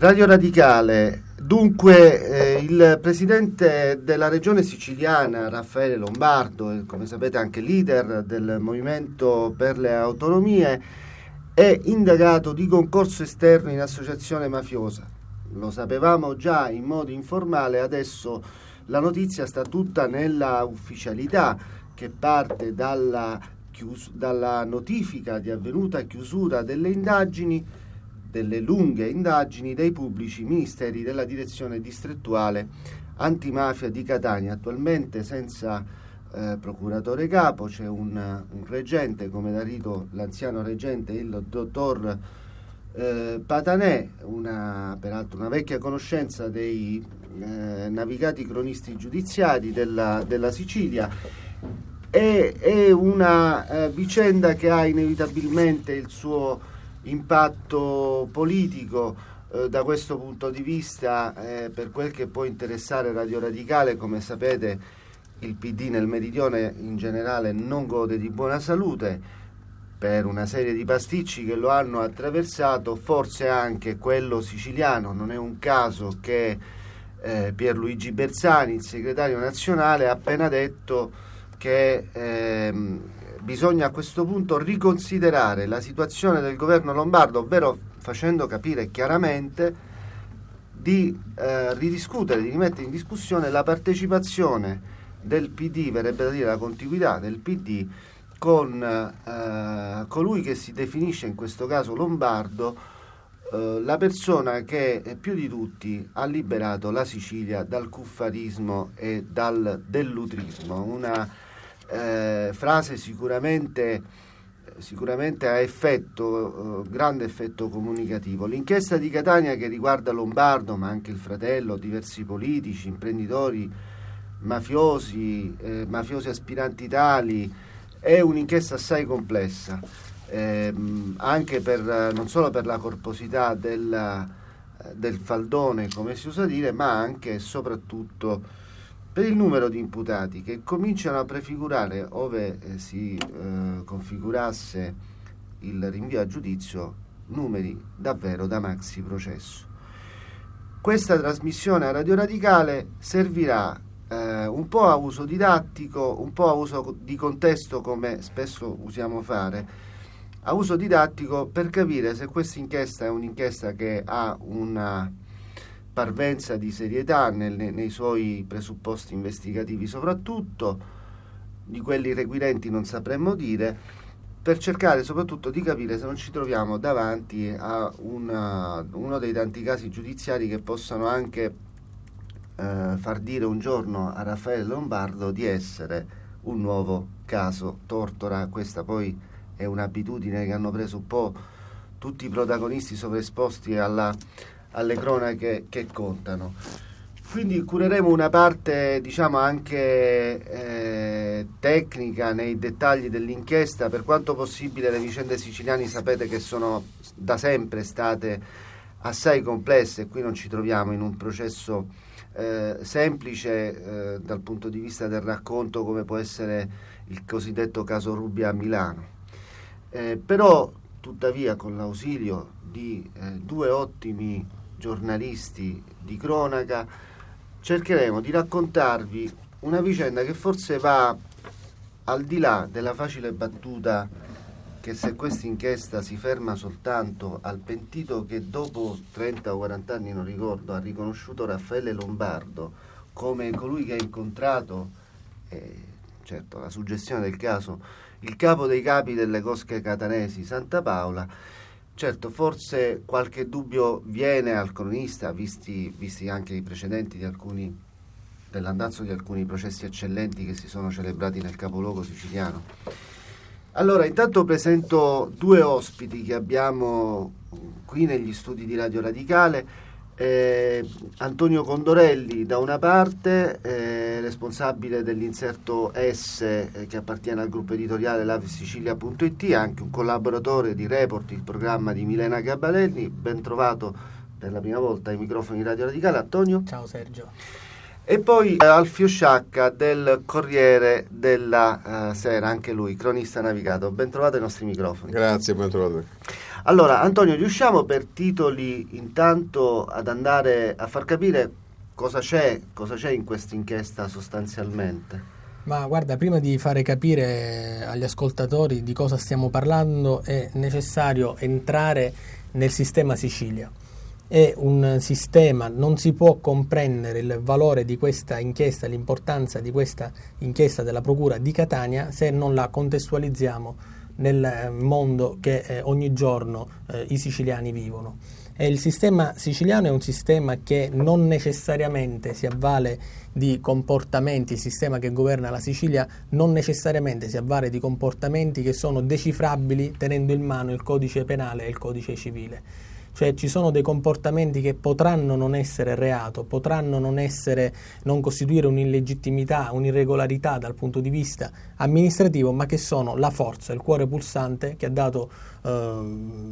Radio Radicale, dunque eh, il presidente della regione siciliana Raffaele Lombardo, eh, come sapete anche leader del Movimento per le Autonomie, è indagato di concorso esterno in associazione mafiosa. Lo sapevamo già in modo informale, adesso la notizia sta tutta nella ufficialità che parte dalla, dalla notifica di avvenuta chiusura delle indagini delle lunghe indagini dei pubblici ministeri della direzione distrettuale antimafia di Catania, attualmente senza eh, procuratore capo, c'è un, un, reggente, come da rito l'anziano reggente, il dottor eh, Patanè, una, peraltro una vecchia conoscenza dei eh, navigati cronisti giudiziari della, della Sicilia. È, è una eh, vicenda che ha inevitabilmente il suo impatto politico eh, da questo punto di vista eh, per quel che può interessare Radio Radicale come sapete il PD nel meridione in generale non gode di buona salute per una serie di pasticci che lo hanno attraversato forse anche quello siciliano non è un caso che eh, Pierluigi Bersani il segretario nazionale ha appena detto che ehm, bisogna a questo punto riconsiderare la situazione del governo lombardo, ovvero facendo capire chiaramente di eh, ridiscutere, di rimettere in discussione la partecipazione del PD, verrebbe da dire la contiguità del PD con eh, colui che si definisce in questo caso lombardo, eh, la persona che più di tutti ha liberato la Sicilia dal cuffarismo e dal dell'utrismo, una eh, frase sicuramente, sicuramente ha effetto, eh, grande effetto comunicativo. L'inchiesta di Catania che riguarda Lombardo, ma anche il fratello, diversi politici, imprenditori, mafiosi, eh, mafiosi aspiranti tali, è un'inchiesta assai complessa, ehm, anche per, non solo per la corposità del, del faldone, come si usa dire, ma anche e soprattutto per il numero di imputati che cominciano a prefigurare, ove eh, si eh, configurasse il rinvio a giudizio, numeri davvero da maxi processo. Questa trasmissione a Radio Radicale servirà eh, un po' a uso didattico, un po' a uso di contesto come spesso usiamo fare, a uso didattico per capire se questa inchiesta è un'inchiesta che ha una parvenza di serietà nel, nei suoi presupposti investigativi soprattutto, di quelli requirenti non sapremmo dire, per cercare soprattutto di capire se non ci troviamo davanti a una, uno dei tanti casi giudiziari che possano anche eh, far dire un giorno a Raffaele Lombardo di essere un nuovo caso Tortora, questa poi è un'abitudine che hanno preso un po' tutti i protagonisti sovraesposti alla alle cronache che contano. Quindi cureremo una parte diciamo anche eh, tecnica nei dettagli dell'inchiesta, per quanto possibile le vicende siciliane sapete che sono da sempre state assai complesse, qui non ci troviamo in un processo eh, semplice eh, dal punto di vista del racconto come può essere il cosiddetto caso Rubbia a Milano. Eh, però tuttavia con l'ausilio di eh, due ottimi giornalisti di cronaca, cercheremo di raccontarvi una vicenda che forse va al di là della facile battuta che se questa inchiesta si ferma soltanto al pentito che dopo 30 o 40 anni, non ricordo, ha riconosciuto Raffaele Lombardo come colui che ha incontrato, eh, certo la suggestione del caso, il capo dei capi delle cosche catanesi, Santa Paola, Certo, forse qualche dubbio viene al cronista, visti, visti anche i precedenti alcuni, dell'andazzo di alcuni processi eccellenti che si sono celebrati nel capoluogo siciliano. Allora, intanto presento due ospiti che abbiamo qui negli studi di Radio Radicale eh, Antonio Condorelli da una parte, eh, responsabile dell'inserto S eh, che appartiene al gruppo editoriale lavsicilia.it, anche un collaboratore di Report, il programma di Milena Gabalelli. Ben trovato per la prima volta ai microfoni Radio Radicale. Antonio. Ciao Sergio. E poi eh, Alfio Sciacca del Corriere della eh, Sera, anche lui, cronista navigato. Ben trovato ai nostri microfoni. Grazie, ben trovato. Allora, Antonio, riusciamo per titoli intanto ad andare a far capire cosa c'è, cosa c'è in questa inchiesta sostanzialmente? Ma guarda, prima di fare capire agli ascoltatori di cosa stiamo parlando, è necessario entrare nel sistema Sicilia. È un sistema, non si può comprendere il valore di questa inchiesta, l'importanza di questa inchiesta della Procura di Catania se non la contestualizziamo nel eh, mondo che eh, ogni giorno eh, i siciliani vivono. E il sistema siciliano è un sistema che non necessariamente si avvale di comportamenti, il sistema che governa la Sicilia non necessariamente si avvale di comportamenti che sono decifrabili tenendo in mano il codice penale e il codice civile cioè ci sono dei comportamenti che potranno non essere reato, potranno non, essere, non costituire un'illegittimità, un'irregolarità dal punto di vista amministrativo, ma che sono la forza, il cuore pulsante che ha dato eh,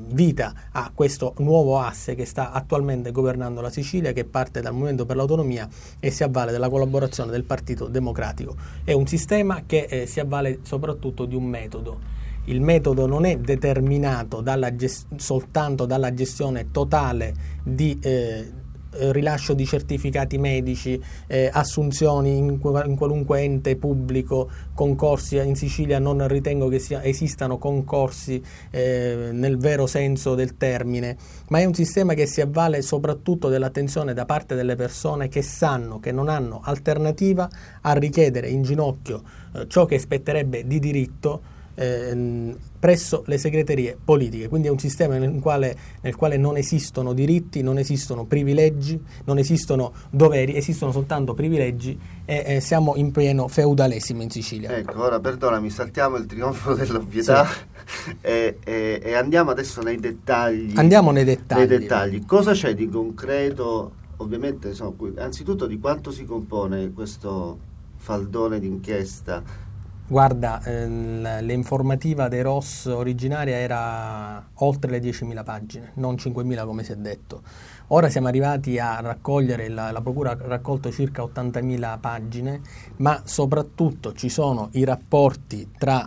vita a questo nuovo asse che sta attualmente governando la Sicilia, che parte dal Movimento per l'Autonomia e si avvale della collaborazione del Partito Democratico. È un sistema che eh, si avvale soprattutto di un metodo il metodo non è determinato dalla gest- soltanto dalla gestione totale di eh, eh, rilascio di certificati medici, eh, assunzioni in, in, qualunque ente pubblico, concorsi. In Sicilia non ritengo che sia, esistano concorsi eh, nel vero senso del termine, ma è un sistema che si avvale soprattutto dell'attenzione da parte delle persone che sanno che non hanno alternativa a richiedere in ginocchio eh, ciò che spetterebbe di diritto Ehm, presso le segreterie politiche, quindi è un sistema nel quale, nel quale, non esistono diritti, non esistono privilegi, non esistono doveri, esistono soltanto privilegi e eh, siamo in pieno feudalesimo in Sicilia. Ecco, ora perdonami, saltiamo il trionfo dell'ovvietà sì. e, e, e, andiamo adesso nei dettagli. Andiamo nei dettagli. Nei dettagli. Cosa c'è di concreto, ovviamente, insomma, anzitutto di quanto si compone questo faldone d'inchiesta? Guarda, ehm, l'informativa dei Ross originaria era oltre le 10.000 pagine, non 5.000 come si è detto. Ora siamo arrivati a raccogliere, la, la, Procura ha raccolto circa 80.000 pagine, ma soprattutto ci sono i rapporti tra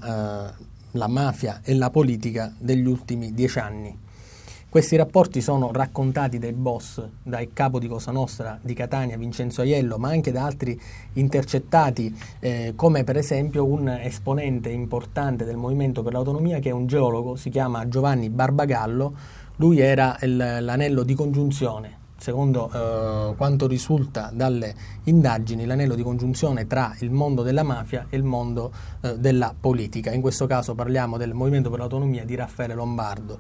eh, la mafia e la politica degli ultimi dieci anni. Questi rapporti sono raccontati dai boss, dal capo di Cosa Nostra di Catania, Vincenzo Aiello, ma anche da altri intercettati, eh, come per esempio un esponente importante del Movimento per l'Autonomia che è un geologo, si chiama Giovanni Barbagallo, lui era il, l'anello di congiunzione secondo eh, quanto risulta dalle indagini, l'anello di congiunzione tra il mondo della mafia e il mondo eh, della politica. In questo caso parliamo del Movimento per l'Autonomia di Raffaele Lombardo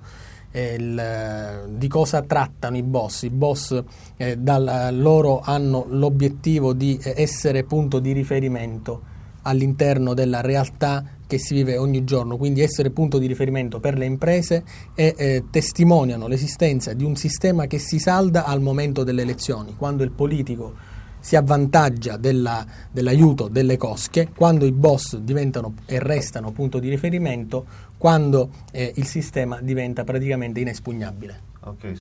eh, il, di cosa trattano i boss. I boss eh, dal, loro hanno l'obiettivo di eh, essere punto di riferimento all'interno della realtà che si vive ogni giorno, quindi essere punto di riferimento per le imprese e eh, testimoniano l'esistenza di un sistema che si salda al momento delle elezioni, quando il politico si avvantaggia della, dell'aiuto delle cosche, quando i boss diventano e restano punto di riferimento, quando eh, il sistema diventa praticamente inespugnabile. Ok.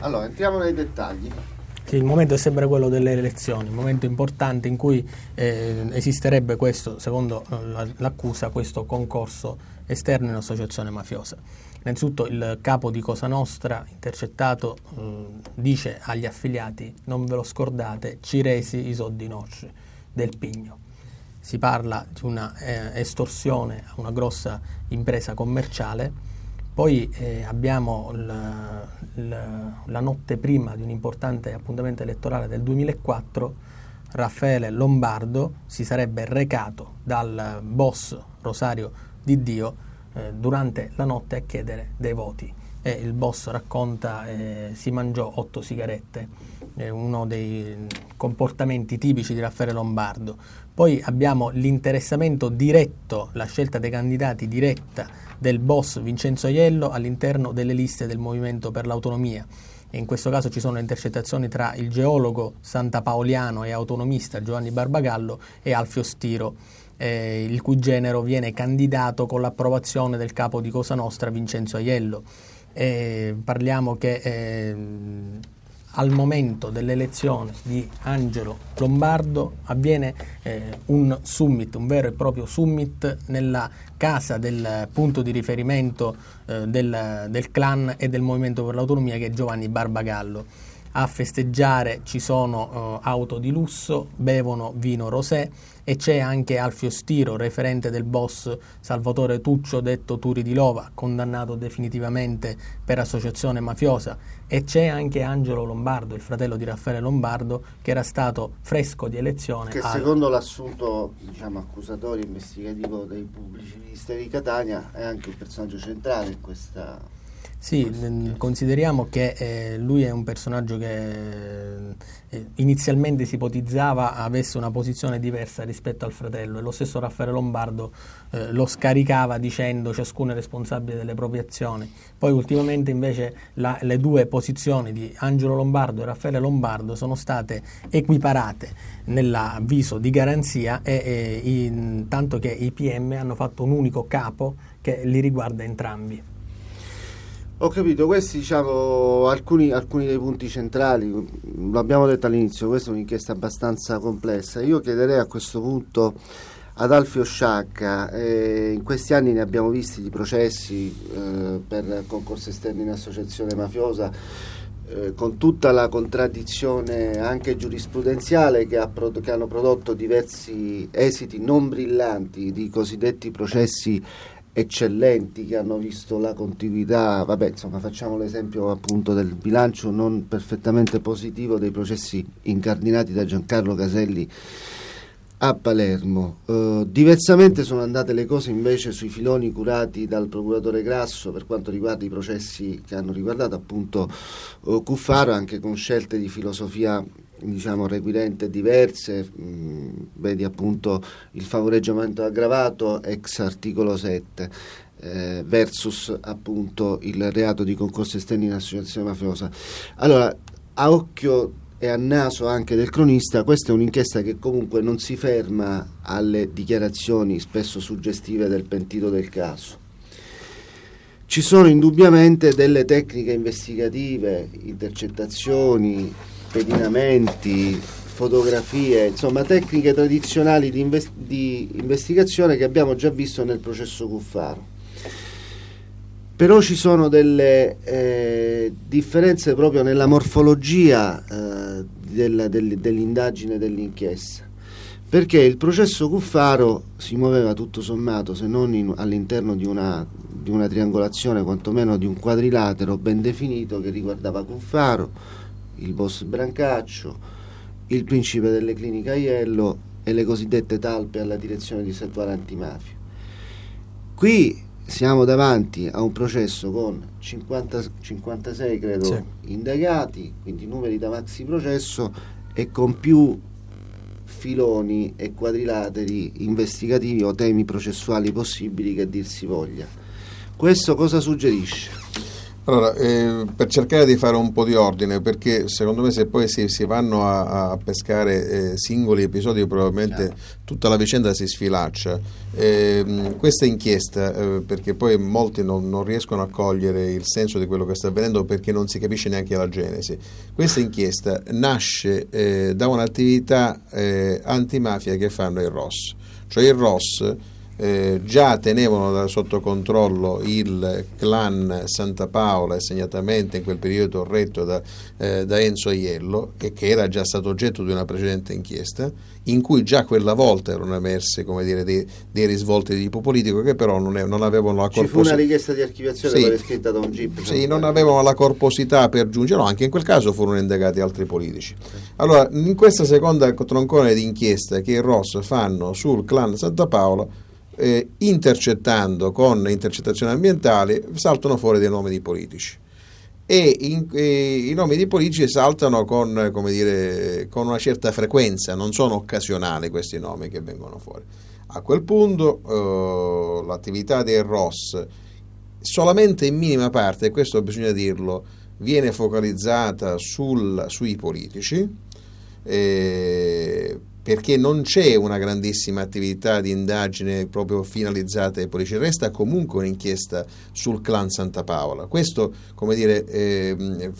Allora, entriamo nei dettagli. Sì, il momento è sempre quello delle elezioni, il momento importante in cui eh, esisterebbe questo, secondo eh, l'accusa, questo concorso esterno in associazione mafiosa. Innanzitutto il capo di Cosa Nostra, intercettato, eh, dice agli affiliati non ve lo scordate, ci resi i soldi nostri del pigno. Si parla di una eh, estorsione a una grossa impresa commerciale poi eh, abbiamo la, la, la notte prima di un importante appuntamento elettorale del 2004, Raffaele Lombardo si sarebbe recato dal boss Rosario di Dio eh, durante la notte a chiedere dei voti. E il boss racconta eh, si mangiò otto sigarette, eh, uno dei comportamenti tipici di Raffaele Lombardo. Poi abbiamo l'interessamento diretto, la scelta dei candidati diretta del boss Vincenzo Aiello all'interno delle liste del Movimento per l'Autonomia. E in questo caso ci sono intercettazioni tra il geologo santapaoliano e autonomista Giovanni Barbagallo e Alfio Stiro, eh, il cui genero viene candidato con l'approvazione del capo di Cosa Nostra Vincenzo Aiello. Eh, parliamo che eh, al momento dell'elezione di Angelo Lombardo avviene eh, un summit, un vero e proprio summit nella casa del punto di riferimento eh, del, del clan e del movimento per l'autonomia che è Giovanni Barbagallo a festeggiare ci sono eh, auto di lusso, bevono vino rosé e c'è anche Alfio Stiro, referente del boss Salvatore Tuccio, detto Turi di Lova, condannato definitivamente per associazione mafiosa, e c'è anche Angelo Lombardo, il fratello di Raffaele Lombardo, che era stato fresco di elezione. Che al... secondo l'assunto diciamo, accusatorio investigativo dei pubblici ministeri di Catania è anche un personaggio centrale in questa sì, consideriamo che eh, lui è un personaggio che eh, inizialmente si ipotizzava avesse una posizione diversa rispetto al fratello e lo stesso Raffaele Lombardo eh, lo scaricava dicendo ciascuno è responsabile delle proprie azioni. Poi ultimamente invece la, le due posizioni di Angelo Lombardo e Raffaele Lombardo sono state equiparate nell'avviso di garanzia e, e in, tanto che i PM hanno fatto un unico capo che li riguarda entrambi. Ho capito, questi diciamo alcuni, alcuni dei punti centrali, l'abbiamo detto all'inizio, questa è un'inchiesta abbastanza complessa. Io chiederei a questo punto ad Alfio Sciacca, eh, in questi anni ne abbiamo visti di processi eh, per concorso esterno in associazione mafiosa, eh, con tutta la contraddizione anche giurisprudenziale che, ha prod- che hanno prodotto diversi esiti non brillanti di cosiddetti processi eccellenti che hanno visto la continuità, vabbè insomma facciamo l'esempio appunto del bilancio non perfettamente positivo dei processi incardinati da Giancarlo Caselli a Palermo. Uh, diversamente sono andate le cose invece sui filoni curati dal procuratore Grasso per quanto riguarda i processi che hanno riguardato appunto uh, Cuffaro anche con scelte di filosofia diciamo, requirente diverse, mh, mm, vedi appunto il favoreggiamento aggravato ex articolo 7 eh, versus appunto il reato di concorso esterno in associazione mafiosa. Allora, a occhio e a naso anche del cronista, questa è un'inchiesta che comunque non si ferma alle dichiarazioni spesso suggestive del pentito del caso. Ci sono indubbiamente delle tecniche investigative, intercettazioni, pedinamenti, fotografie, insomma tecniche tradizionali di, invest- di investigazione che abbiamo già visto nel processo Cuffaro però ci sono delle eh, differenze proprio nella morfologia eh, del, del, dell'indagine dell'inchiesta perché il processo Cuffaro si muoveva tutto sommato se non in, all'interno di una, di una triangolazione quantomeno di un quadrilatero ben definito che riguardava Cuffaro, il boss Brancaccio, il principe delle cliniche Aiello e le cosiddette talpe alla direzione di settuale Antimafia. Qui siamo davanti a un processo con 50, 56 credo, sì. indagati, quindi numeri da maxi processo e con più filoni e quadrilateri investigativi o temi processuali possibili che dir si voglia. Questo cosa suggerisce? Allora, eh, per cercare di fare un po' di ordine, perché secondo me se poi si, si vanno a, a pescare eh, singoli episodi probabilmente certo. tutta la vicenda si sfilaccia. Eh, questa inchiesta, eh, perché poi molti non, non, riescono a cogliere il senso di quello che sta avvenendo perché non si capisce neanche la genesi, questa inchiesta nasce eh, da un'attività eh, antimafia che fanno i ROS, cioè il ROS eh, già tenevano sotto controllo il clan Santa Paola segnatamente in quel periodo retto da, eh, da Enzo Aiello che, che, era già stato oggetto di una precedente inchiesta in cui già quella volta erano emersi dire, dei, dei, risvolti di tipo politico che però non, è, non avevano la corposità. Ci fu una richiesta di archiviazione sì, scritta da un GIP. Sì, non avevano la corposità per giungere, anche in quel caso furono indagati altri politici. Allora, in questa seconda troncone di inchiesta che i Ross fanno sul clan Santa Paola eh, intercettando con intercettazioni ambientali saltano fuori dei nomi di politici e, in, e i nomi di politici saltano con, dire, con, una certa frequenza, non sono occasionali questi nomi che vengono fuori. A quel punto eh, l'attività del ROS solamente in minima parte, e questo bisogna dirlo, viene focalizzata sul, sui politici. Eh, perché non c'è una grandissima attività di indagine proprio finalizzata ai polizia, resta comunque un'inchiesta sul clan Santa Paola. Questo, come dire, ehm, eh,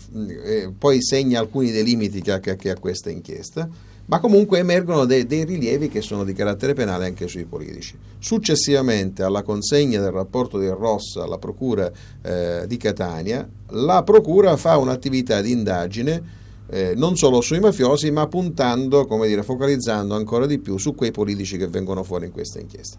eh, poi segna alcuni dei limiti che ha, che ha questa inchiesta, ma comunque emergono de, dei rilievi che sono di carattere penale anche sui politici. Successivamente alla consegna del rapporto del Rossa alla Procura eh, di Catania, la Procura fa un'attività di indagine eh, non solo sui mafiosi, ma puntando, come dire, focalizzando ancora di più su quei politici che vengono fuori in questa inchiesta.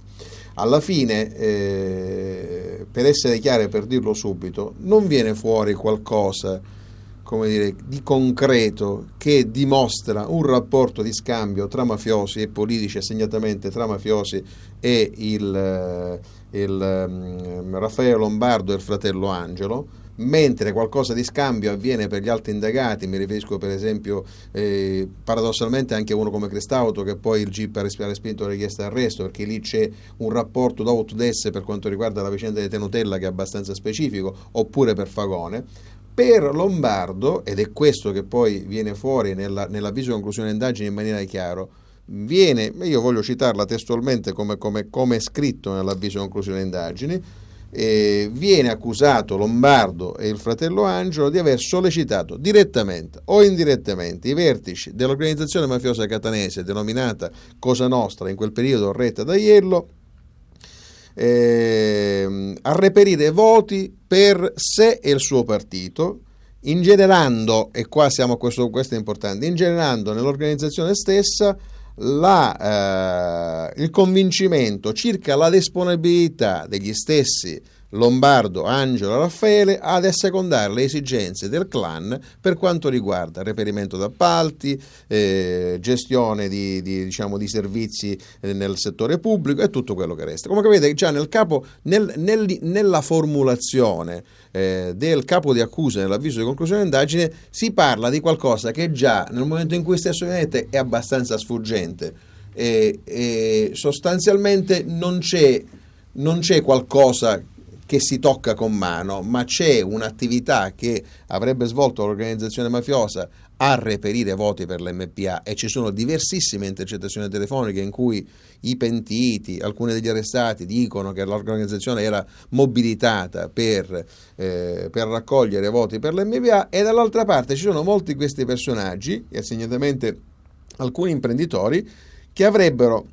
Alla fine, eh, per essere chiari e per dirlo subito, non viene fuori qualcosa come dire, di concreto che dimostra un rapporto di scambio tra mafiosi e politici, segnatamente tra mafiosi e il, eh, il um, Raffaele Lombardo e il fratello Angelo, mentre qualcosa di scambio avviene per gli altri indagati, mi riferisco per esempio eh, paradossalmente anche a uno come Crestauto che poi il GIP ha respinto la richiesta d'arresto perché lì c'è un rapporto d'autodesse per quanto riguarda la vicenda di Tenutella che è abbastanza specifico, oppure per Fagone, per Lombardo, ed è questo che poi viene fuori nella, nell'avviso di conclusione indagine in maniera chiara, viene, io voglio citarla testualmente come, come, come è scritto nell'avviso di conclusione indagine, eh, viene accusato Lombardo e il fratello Angelo di aver sollecitato direttamente o indirettamente i vertici dell'organizzazione mafiosa catanese denominata Cosa Nostra, in quel periodo retta da Iello, eh, a reperire voti per sé e il suo partito, ingenerando, e qua siamo a questo, questo è importante, ingenerando nell'organizzazione stessa la, eh, il convincimento circa la disponibilità degli stessi Lombardo, Angelo, Raffaele ad assecondare le esigenze del clan per quanto riguarda reperimento d'appalti, eh, gestione di, di, diciamo, di servizi eh, nel settore pubblico e tutto quello che resta. Come capite già nel capo, nel, nel, nella formulazione eh, del capo di accusa nell'avviso di conclusione d'indagine si parla di qualcosa che già nel momento in cui stesso vedete è abbastanza sfuggente. E, e sostanzialmente non c'è, non c'è qualcosa che si tocca con mano, ma c'è un'attività che avrebbe svolto l'organizzazione mafiosa a reperire voti per l'MPA e ci sono diversissime intercettazioni telefoniche in cui i pentiti, alcuni degli arrestati dicono che l'organizzazione era mobilitata per, eh, per raccogliere voti per l'MPA e dall'altra parte ci sono molti di questi personaggi e segnatamente alcuni imprenditori che avrebbero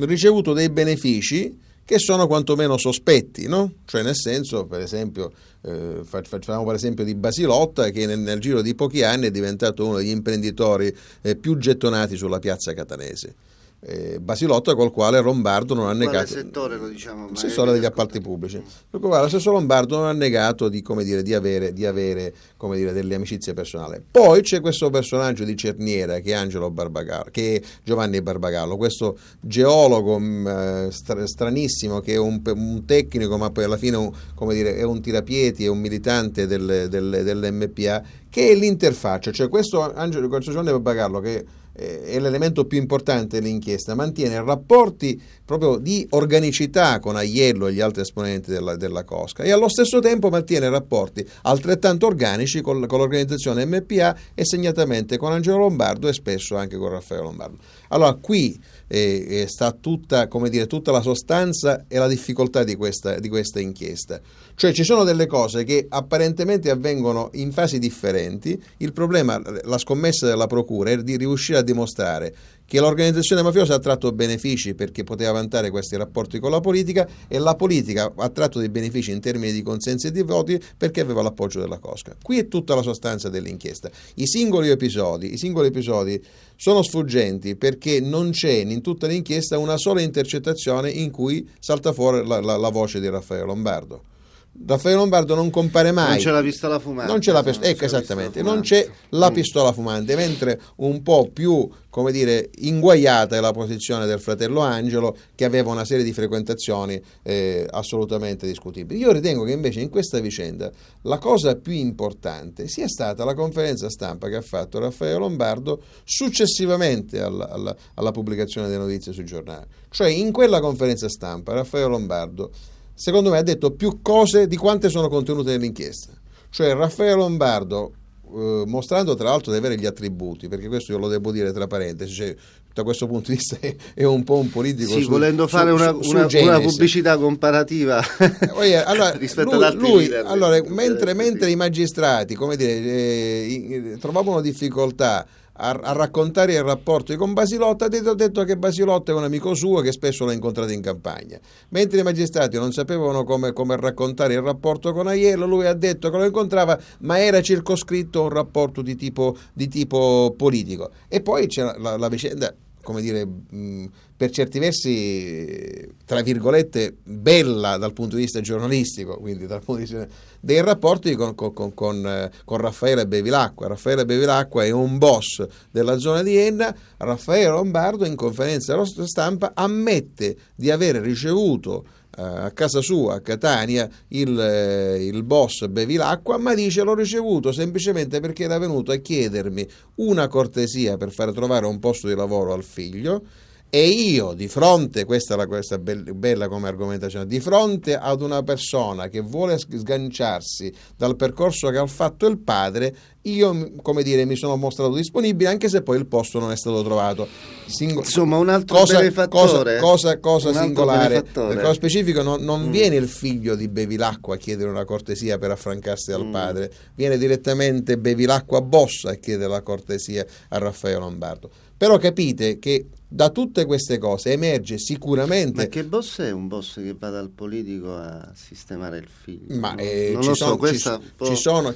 ricevuto dei benefici che sono quantomeno sospetti, no? cioè nel senso, per esempio, eh, facciamo per esempio di Basilotta che nel, nel, giro di pochi anni è diventato uno degli imprenditori eh, più gettonati sulla piazza catanese eh, Basilotto col quale Lombardo non ha negato il settore lo diciamo il settore degli appalti pubblici per cui lo stesso Lombardo non ha negato di, dire, di avere, di avere dire, delle amicizie personali poi c'è questo personaggio di Cerniera che è, Barbagallo, che è Giovanni Barbagallo questo geologo mh, mm, eh, stranissimo che è un, un, tecnico ma poi alla fine un, dire, è un tirapieti è un militante del, del, dell'MPA che è l'interfaccia cioè questo, Angelo, questo Giovanni Barbagallo che è l'elemento più importante dell'inchiesta, mantiene rapporti proprio di organicità con Aiello e gli altri esponenti della, della Cosca e allo stesso tempo mantiene rapporti altrettanto organici con, con l'organizzazione MPA e segnatamente con Angelo Lombardo e spesso anche con Raffaello Lombardo. Allora qui eh, sta tutta, dire, tutta, la sostanza e la difficoltà di questa, di questa inchiesta. Cioè ci sono delle cose che apparentemente avvengono in fasi differenti, il problema, la scommessa della Procura è di riuscire a dimostrare che l'organizzazione mafiosa ha tratto benefici perché poteva vantare questi rapporti con la politica e la politica ha tratto dei benefici in termini di consensi e di voti perché aveva l'appoggio della Cosca. Qui è tutta la sostanza dell'inchiesta. I singoli episodi, i singoli episodi sono sfuggenti perché non c'è in tutta l'inchiesta una sola intercettazione in cui salta fuori la, la, la voce di Raffaele Lombardo. Raffaele Lombardo non compare mai. Non c'è la pistola fumante. Non c'è la ecco, pistola, ecco, esattamente, non c'è la pistola fumante, mentre un po' più, come dire, inguaiata è la posizione del fratello Angelo che aveva una serie di frequentazioni eh, assolutamente discutibili. Io ritengo che invece in questa vicenda la cosa più importante sia stata la conferenza stampa che ha fatto Raffaele Lombardo successivamente alla, alla, alla pubblicazione delle notizie sui giornali. Cioè in quella conferenza stampa Raffaele Lombardo secondo me ha detto più cose di quante sono contenute nell'inchiesta. Cioè Raffaele Lombardo, eh, mostrando tra l'altro di avere gli attributi, perché questo io lo devo dire tra parentesi, cioè, da questo punto di vista è un po' un politico. Sì, su, volendo fare su, una, su, una, una, pubblicità comparativa allora, rispetto lui, ad altri lui, leader, Allora, eh, mentre, mentre i magistrati come dire, eh, trovavano difficoltà a, a, raccontare il rapporto con Basilotto, ha detto, ha detto, che Basilotto è un amico suo che spesso l'ha incontrato in campagna. Mentre i magistrati non sapevano come, come raccontare il rapporto con Aiello, lui ha detto che lo incontrava, ma era circoscritto a un rapporto di tipo, di tipo politico. E poi c'è la, la, la vicenda come dire, mm, per certi versi, tra virgolette, bella dal punto di vista giornalistico, quindi dal punto di vista dei rapporti con, con, con, con eh, Raffaele Bevilacqua. Raffaele Bevilacqua è un boss della zona di Enna, Raffaele Lombardo in conferenza stampa ammette di aver ricevuto eh, a casa sua, a Catania, il, eh, il boss l'acqua ma dice l'ho ricevuto semplicemente perché era venuto a chiedermi una cortesia per far trovare un posto di lavoro al figlio e io di fronte, questa era questa bella come argomentazione, di fronte ad una persona che vuole sganciarsi dal percorso che ha fatto il padre, io come dire mi sono mostrato disponibile anche se poi il posto non è stato trovato. Singo- Insomma un altro cosa, benefattore. Cosa, cosa, cosa singolare, nel caso specifico non, non mm. viene il figlio di Bevilacqua a chiedere una cortesia per affrancarsi dal mm. padre, viene direttamente Bevilacqua Bossa a chiedere la cortesia a Raffaele Lombardo. Però capite che da tutte queste cose emerge sicuramente. Ma che boss è un boss che va dal politico a sistemare il figlio? Ma eh, ci, sono, ci, sono,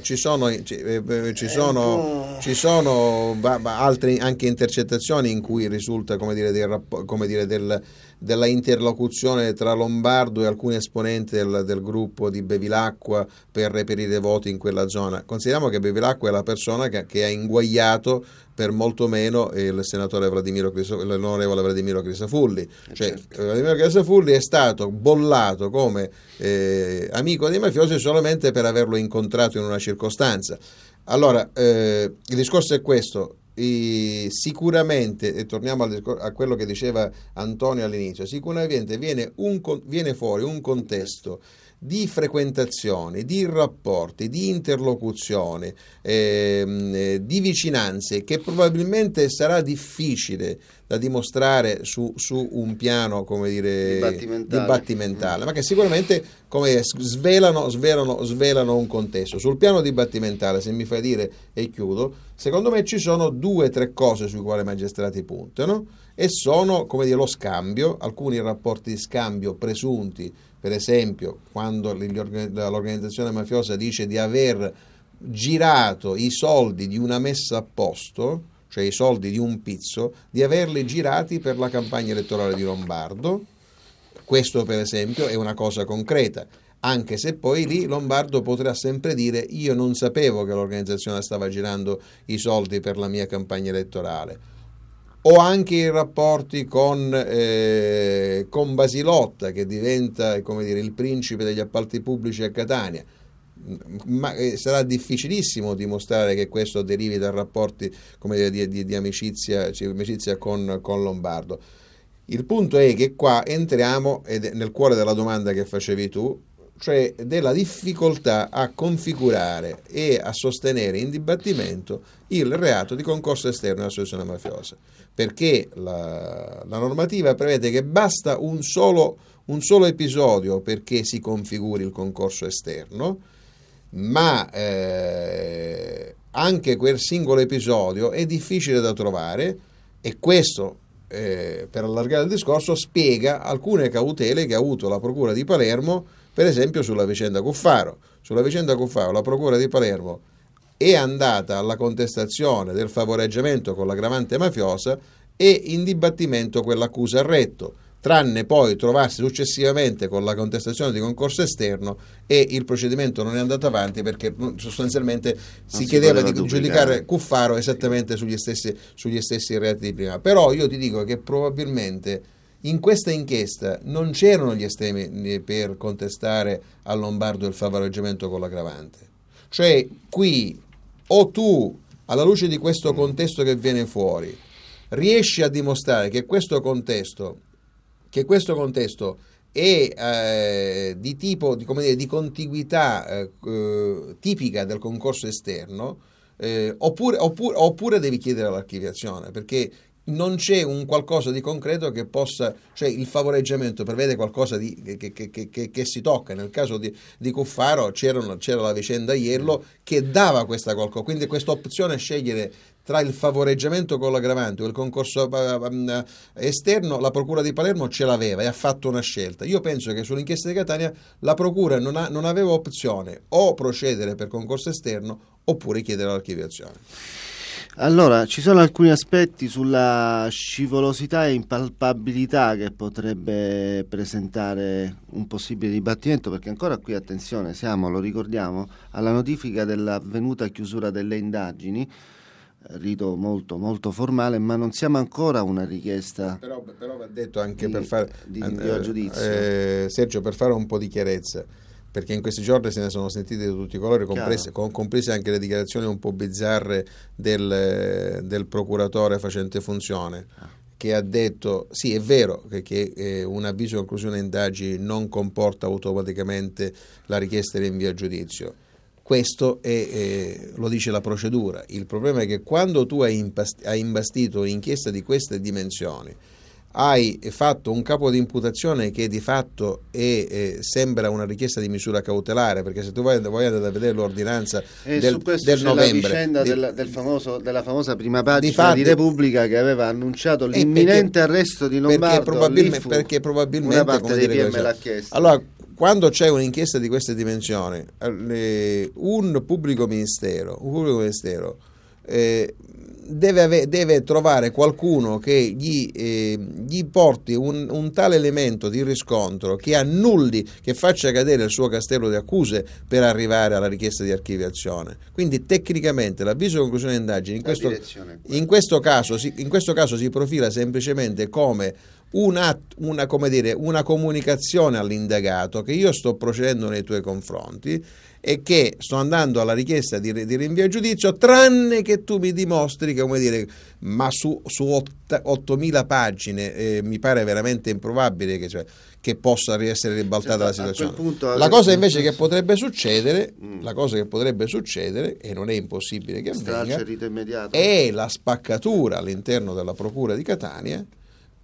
ci sono, eh, eh, ci sono, ci, sono, altre anche intercettazioni in cui risulta come dire, del, come dire, del, della interlocuzione tra Lombardo e alcuni esponenti del, del, gruppo di Bevilacqua per reperire voti in quella zona. Consideriamo che Bevilacqua è la persona che, che ha inguagliato per molto meno il senatore Vladimiro l'onorevole Vladimiro Crisafulli. Eh, cioè, certo. Eh, Vladimiro Crisafulli è stato bollato come eh, amico dei mafiosi solamente per averlo incontrato in una circostanza. Allora, eh, il discorso è questo. E sicuramente, e torniamo a quello che diceva Antonio all'inizio, sicuramente viene, un, viene fuori un contesto di frequentazione, di rapporti, di interlocuzione, ehm, eh, di vicinanze che probabilmente sarà difficile da dimostrare su, su un piano come dire, dibattimentale. dibattimentale mm. ma che sicuramente dire, svelano, svelano, svelano un contesto. Sul piano dibattimentale, se mi fai dire e chiudo, secondo me ci sono due o tre cose sui quali i magistrati puntano e sono come dire, lo scambio, alcuni rapporti di scambio presunti per esempio, quando l'organizzazione mafiosa dice di aver girato i soldi di una messa a posto, cioè i soldi di un pizzo, di averli girati per la campagna elettorale di Lombardo. Questo per esempio è una cosa concreta, anche se poi lì Lombardo potrà sempre dire io non sapevo che l'organizzazione stava girando i soldi per la mia campagna elettorale o anche i rapporti con, eh, con Basilotta che diventa dire, il principe degli appalti pubblici a Catania. Ma eh, sarà difficilissimo dimostrare che questo derivi da rapporti dire, di, di, di amicizia, cioè, amicizia, con, con Lombardo. Il punto è che qua entriamo, ed è nel cuore della domanda che facevi tu, cioè della difficoltà a configurare e a sostenere in dibattimento il reato di concorso esterno all'associazione mafiosa, perché la, la, normativa prevede che basta un solo, un solo, episodio perché si configuri il concorso esterno, ma eh, anche quel singolo episodio è difficile da trovare e questo eh, per allargare il discorso spiega alcune cautele che ha avuto la Procura di Palermo per esempio sulla vicenda Cuffaro. Sulla vicenda Cuffaro la Procura di Palermo è andata alla contestazione del favoreggiamento con l'aggravante mafiosa e in dibattimento quell'accusa a retto, tranne poi trovarsi successivamente con la contestazione di concorso esterno e il procedimento non è andato avanti perché mm, sostanzialmente si, si, chiedeva di duplicare. giudicare Cuffaro esattamente sugli stessi, sugli stessi reati di prima. Però io ti dico che probabilmente in questa inchiesta non c'erano gli estremi per contestare a Lombardo il favoreggiamento con l'aggravante. Cioè, qui o tu, alla luce di questo contesto che viene fuori, riesci a dimostrare che questo contesto, che questo contesto è eh, di tipo di, come dire, di contiguità eh, eh tipica del concorso esterno eh, oppure, oppure, oppure, devi chiedere l'archiviazione perché non c'è un qualcosa di concreto che possa, cioè il favoreggiamento prevede qualcosa di, che, che, che, che, si tocca. Nel caso di, di Cuffaro c'era, c'era la vicenda Ierlo che dava questa qualcosa, quindi questa opzione scegliere tra il favoreggiamento con l'aggravante o il concorso eh, eh, esterno, la Procura di Palermo ce l'aveva e ha fatto una scelta. Io penso che sull'inchiesta di Catania la Procura non, ha, non aveva opzione o procedere per concorso esterno oppure chiedere l'archiviazione. Allora, ci sono alcuni aspetti sulla scivolosità e impalpabilità che potrebbe presentare un possibile dibattimento, perché ancora qui, attenzione, siamo, lo ricordiamo, alla notifica dell'avvenuta chiusura delle indagini, rito molto, molto formale, ma non siamo ancora a una richiesta. Però, però va detto anche di, per fare... Di, di, eh, giudizio. Eh, Sergio, per fare un po' di chiarezza perché in questi giorni se ne sono sentite di tutti i colori, comprese, con, comprese anche le dichiarazioni un po' bizzarre del, del procuratore facente funzione. Ah. Che ha detto: Sì, è vero che, che eh, un avviso di conclusione indagini non comporta automaticamente la richiesta di invio a giudizio. Questo è, eh, lo dice la procedura. Il problema è che quando tu hai, impast- hai imbastito un'inchiesta di queste dimensioni, hai fatto un capo di imputazione che di fatto è, eh, sembra una richiesta di misura cautelare, perché se tu vuoi, vai andare a vedere l'ordinanza del, su questo del c'è novembre, la vicenda di, del, del famoso, della famosa prima pagina di, fatti, di Repubblica che aveva annunciato eh, l'imminente perché, arresto di Lombardo perché, probabilme, perché probabilmente una parte dei PM l'ha chiesto. Allora, quando c'è un'inchiesta di queste dimensioni, eh, un pubblico ministero, un pubblico ministero eh, deve, ave- deve trovare qualcuno che gli, eh, gli porti un, un, tale elemento di riscontro che annulli, che faccia cadere il suo castello di accuse per arrivare alla richiesta di archiviazione. Quindi tecnicamente l'avviso di conclusione di indagini in questo, in caso, si, in questo caso si profila semplicemente come una, una, come dire, una comunicazione all'indagato che io sto procedendo nei tuoi confronti e che sto andando alla richiesta di, di rinvio a giudizio, tranne che tu mi dimostri che, come dire, ma su, su 8.000 pagine eh, mi pare veramente improbabile che, cioè, che possa essere ribaltata certo, la situazione. la cosa invece che potrebbe succedere, mm. la cosa che potrebbe succedere, e non è impossibile che avvenga, è la spaccatura all'interno della Procura di Catania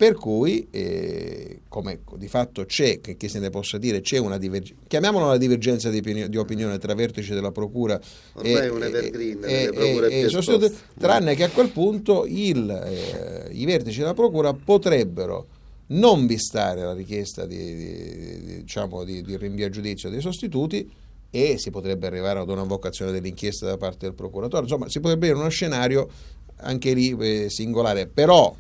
per cui, eh, come di fatto c'è, che chi se ne possa dire, c'è una divergenza, chiamiamola una divergenza di, opinione, di opinione tra vertici della Procura Ormai e, un evergreen, e, e, e tranne che a quel punto il, eh, i vertici della Procura potrebbero non vistare la richiesta di, di, di diciamo, rinvio a giudizio dei sostituti e si potrebbe arrivare ad una vocazione dell'inchiesta da parte del procuratore, insomma si potrebbe avere uno scenario anche lì eh, singolare, però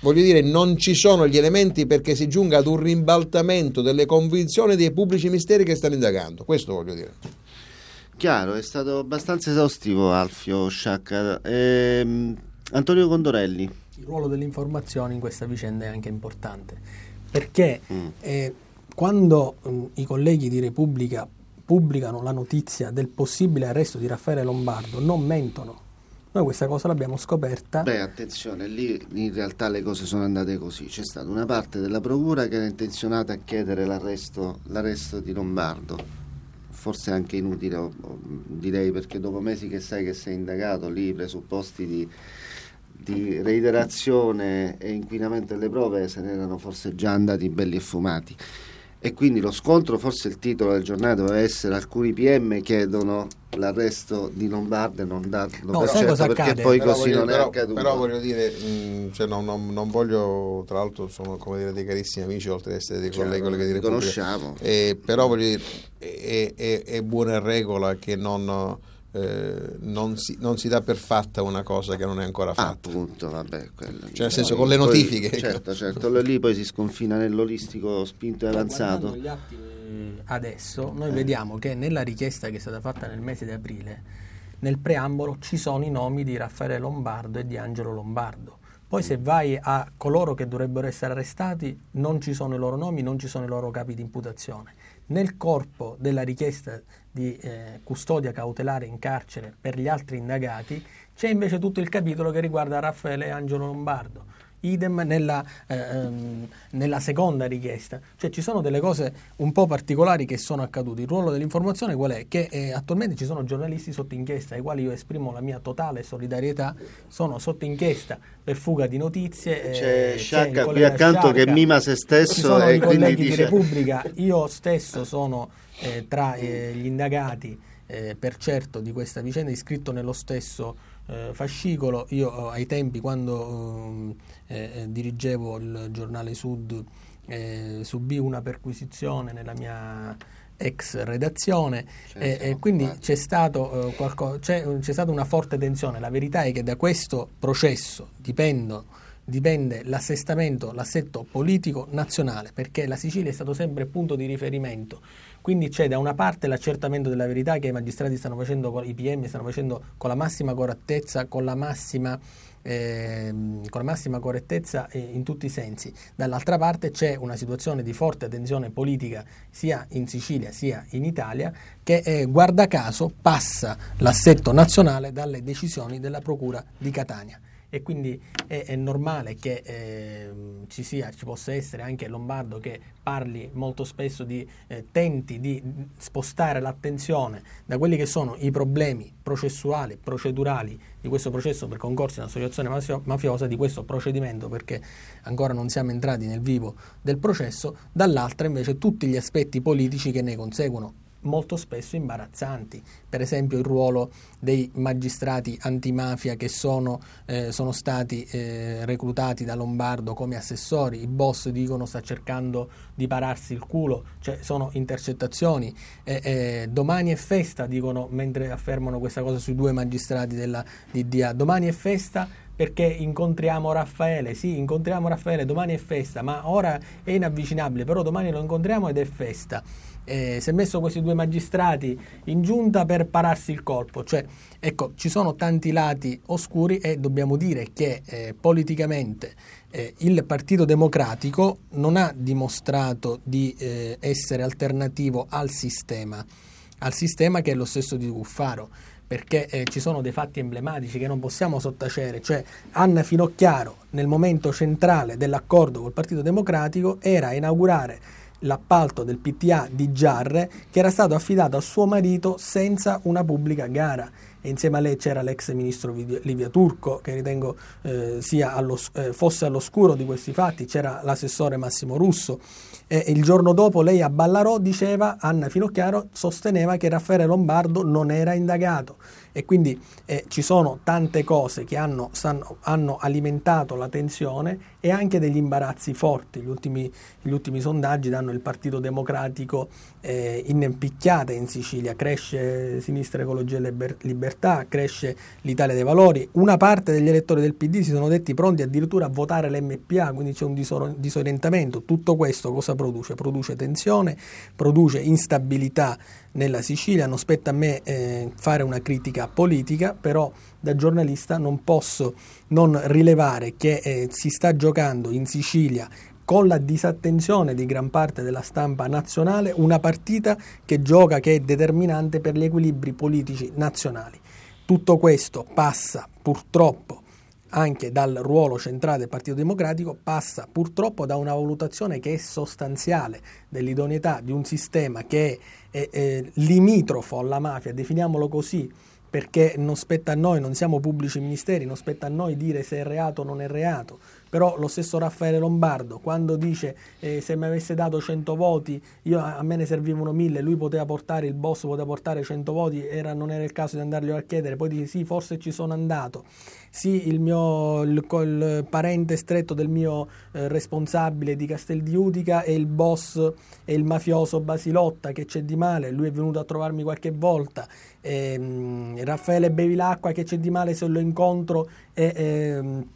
voglio dire, non ci sono gli elementi perché si giunga ad un rimbaltamento delle convinzioni dei pubblici misteri che stanno indagando. Questo voglio dire. Chiaro, è stato abbastanza esaustivo Alfio Sciacca. Ehm, Antonio Condorelli. Il ruolo dell'informazione in questa vicenda è anche importante, perché mm. eh, quando mh, mm, i colleghi di Repubblica pubblicano la notizia del possibile arresto di Raffaele Lombardo non mentono, noi questa cosa l'abbiamo scoperta. Beh, attenzione, lì in realtà le cose sono andate così. C'è stata una parte della procura che era intenzionata a chiedere l'arresto, l'arresto di Lombardo. Forse anche inutile, direi, perché dopo mesi che sai che sei indagato, lì i presupposti di, di reiterazione e inquinamento delle prove se ne erano forse già andati belli e fumati e quindi lo scontro, forse il titolo del giornale doveva essere alcuni PM chiedono l'arresto di Lombardo e non darlo no, per certo perché accade? poi però così voglio, non però, è accaduto. Però voglio dire, mh, mm, cioè no, no, non voglio, tra l'altro sono come dire dei carissimi amici oltre ad essere dei cioè, colleghi, colleghi di conosciamo. Eh, però voglio dire, è, è, è buona regola che non eh, non, si, non, si, dà per fatta una cosa che non è ancora ah, fatta. Ah, appunto, vabbè, quello. Cioè, nel senso, con le notifiche. Poi, certo, ecco. certo, lì poi si sconfina nell'olistico spinto e avanzato. Gli atti eh, adesso noi eh. vediamo che nella richiesta che è stata fatta nel mese di aprile, nel preambolo ci sono i nomi di Raffaele Lombardo e di Angelo Lombardo. Poi se mm. vai a coloro che dovrebbero essere arrestati, non ci sono i loro nomi, non ci sono i loro capi di imputazione. Nel corpo della richiesta di eh, custodia cautelare in carcere per gli altri indagati, c'è invece tutto il capitolo che riguarda Raffaele e Angelo Lombardo. Idem nella, eh, ehm, nella, seconda richiesta, cioè ci sono delle cose un po' particolari che sono accadute. Il ruolo dell'informazione qual è? Che eh, attualmente ci sono giornalisti sotto inchiesta ai quali io esprimo la mia totale solidarietà, sono sotto inchiesta per fuga di notizie. Eh, c'è Sciacca qui accanto Sciacca, che mima se stesso. Ci sono e i colleghi dice... di Repubblica, io stesso sono eh, tra eh, gli indagati eh, per certo di questa vicenda iscritto nello stesso eh, fascicolo. Io oh, ai tempi quando eh, eh, dirigevo il giornale Sud subì una perquisizione nella mia ex redazione cioè, e, e, quindi c'è, stato, eh, qualco, c'è, c'è, stata una forte tensione. La verità è che da questo processo dipendo, dipende l'assestamento, l'assetto politico nazionale, perché la Sicilia è stato sempre punto di riferimento quindi c'è da una parte l'accertamento della verità che i magistrati stanno facendo, i PM stanno facendo con la massima correttezza, con la massima eh, con la massima correttezza in tutti i sensi. Dall'altra parte c'è una situazione di forte tensione politica sia in Sicilia sia in Italia che eh, guarda caso passa l'assetto nazionale dalle decisioni della Procura di Catania e quindi è, è normale che eh, ci, sia, ci possa essere anche Lombardo che parli molto spesso di eh, tenti di spostare l'attenzione da quelli che sono i problemi processuali, procedurali di questo processo per concorsi in associazione mafiosa, di questo procedimento perché ancora non siamo entrati nel vivo del processo, dall'altra invece tutti gli aspetti politici che ne conseguono molto spesso imbarazzanti, per esempio il ruolo dei magistrati antimafia che sono, eh, sono stati eh, reclutati da Lombardo come assessori, i boss dicono sta cercando di pararsi il culo, cioè sono intercettazioni, eh, domani è festa dicono mentre affermano questa cosa sui due magistrati della DDA, domani è festa perché incontriamo Raffaele, sì, incontriamo Raffaele, domani è festa, ma ora è inavvicinabile, però domani lo incontriamo ed è festa eh, si è messo questi due magistrati in giunta per pararsi il colpo. Cioè, ecco, ci sono tanti lati oscuri e dobbiamo dire che eh, politicamente eh, il Partito Democratico non ha dimostrato di eh, essere alternativo al sistema, al sistema che è lo stesso di Buffaro perché eh, ci sono dei fatti emblematici che non possiamo sottacere, cioè Anna Finocchiaro nel momento centrale dell'accordo col Partito Democratico era inaugurare l'appalto del PTA di Giarre che era stato affidato a suo marito senza una pubblica gara. E insieme a lei c'era l'ex ministro Livia Turco, che ritengo eh, allo, eh, fosse all'oscuro di questi fatti, c'era l'assessore Massimo Russo. E, e il giorno dopo lei a Ballarò diceva, Anna Finocchiaro sosteneva che Raffaele Lombardo non era indagato e quindi eh, ci sono tante cose che hanno, stanno, hanno, alimentato la tensione e anche degli imbarazzi forti. Gli ultimi, gli ultimi sondaggi danno il Partito Democratico eh, in picchiata in Sicilia, cresce Sinistra Ecologia e Liber- Libertà, cresce l'Italia dei Valori, una parte degli elettori del PD si sono detti pronti addirittura a votare l'MPA, quindi c'è un disor- disorientamento. Tutto questo cosa produce? Produce tensione, produce instabilità nella Sicilia, non spetta a me eh, fare una critica politica, però da giornalista non posso non rilevare che eh, si sta giocando in Sicilia con la disattenzione di gran parte della stampa nazionale una partita che gioca, che è determinante per gli equilibri politici nazionali. Tutto questo passa purtroppo anche dal ruolo centrale del Partito Democratico passa purtroppo da una valutazione che è sostanziale dell'idoneità di un sistema che è, è, è limitrofo alla mafia, definiamolo così, perché non spetta a noi, non siamo pubblici ministeri, non spetta a noi dire se è reato o non è reato però lo stesso Raffaele Lombardo quando dice eh, se mi avesse dato 100 voti io, a me ne servivano 1000 lui poteva portare il boss poteva portare 100 voti era, non era il caso di andarglielo a chiedere poi dice sì forse ci sono andato sì il mio il, il parente stretto del mio eh, responsabile di Castel di Utica è il boss e il mafioso Basilotta che c'è di male lui è venuto a trovarmi qualche volta eh, Raffaele bevi l'acqua che c'è di male se lo incontro e ehm,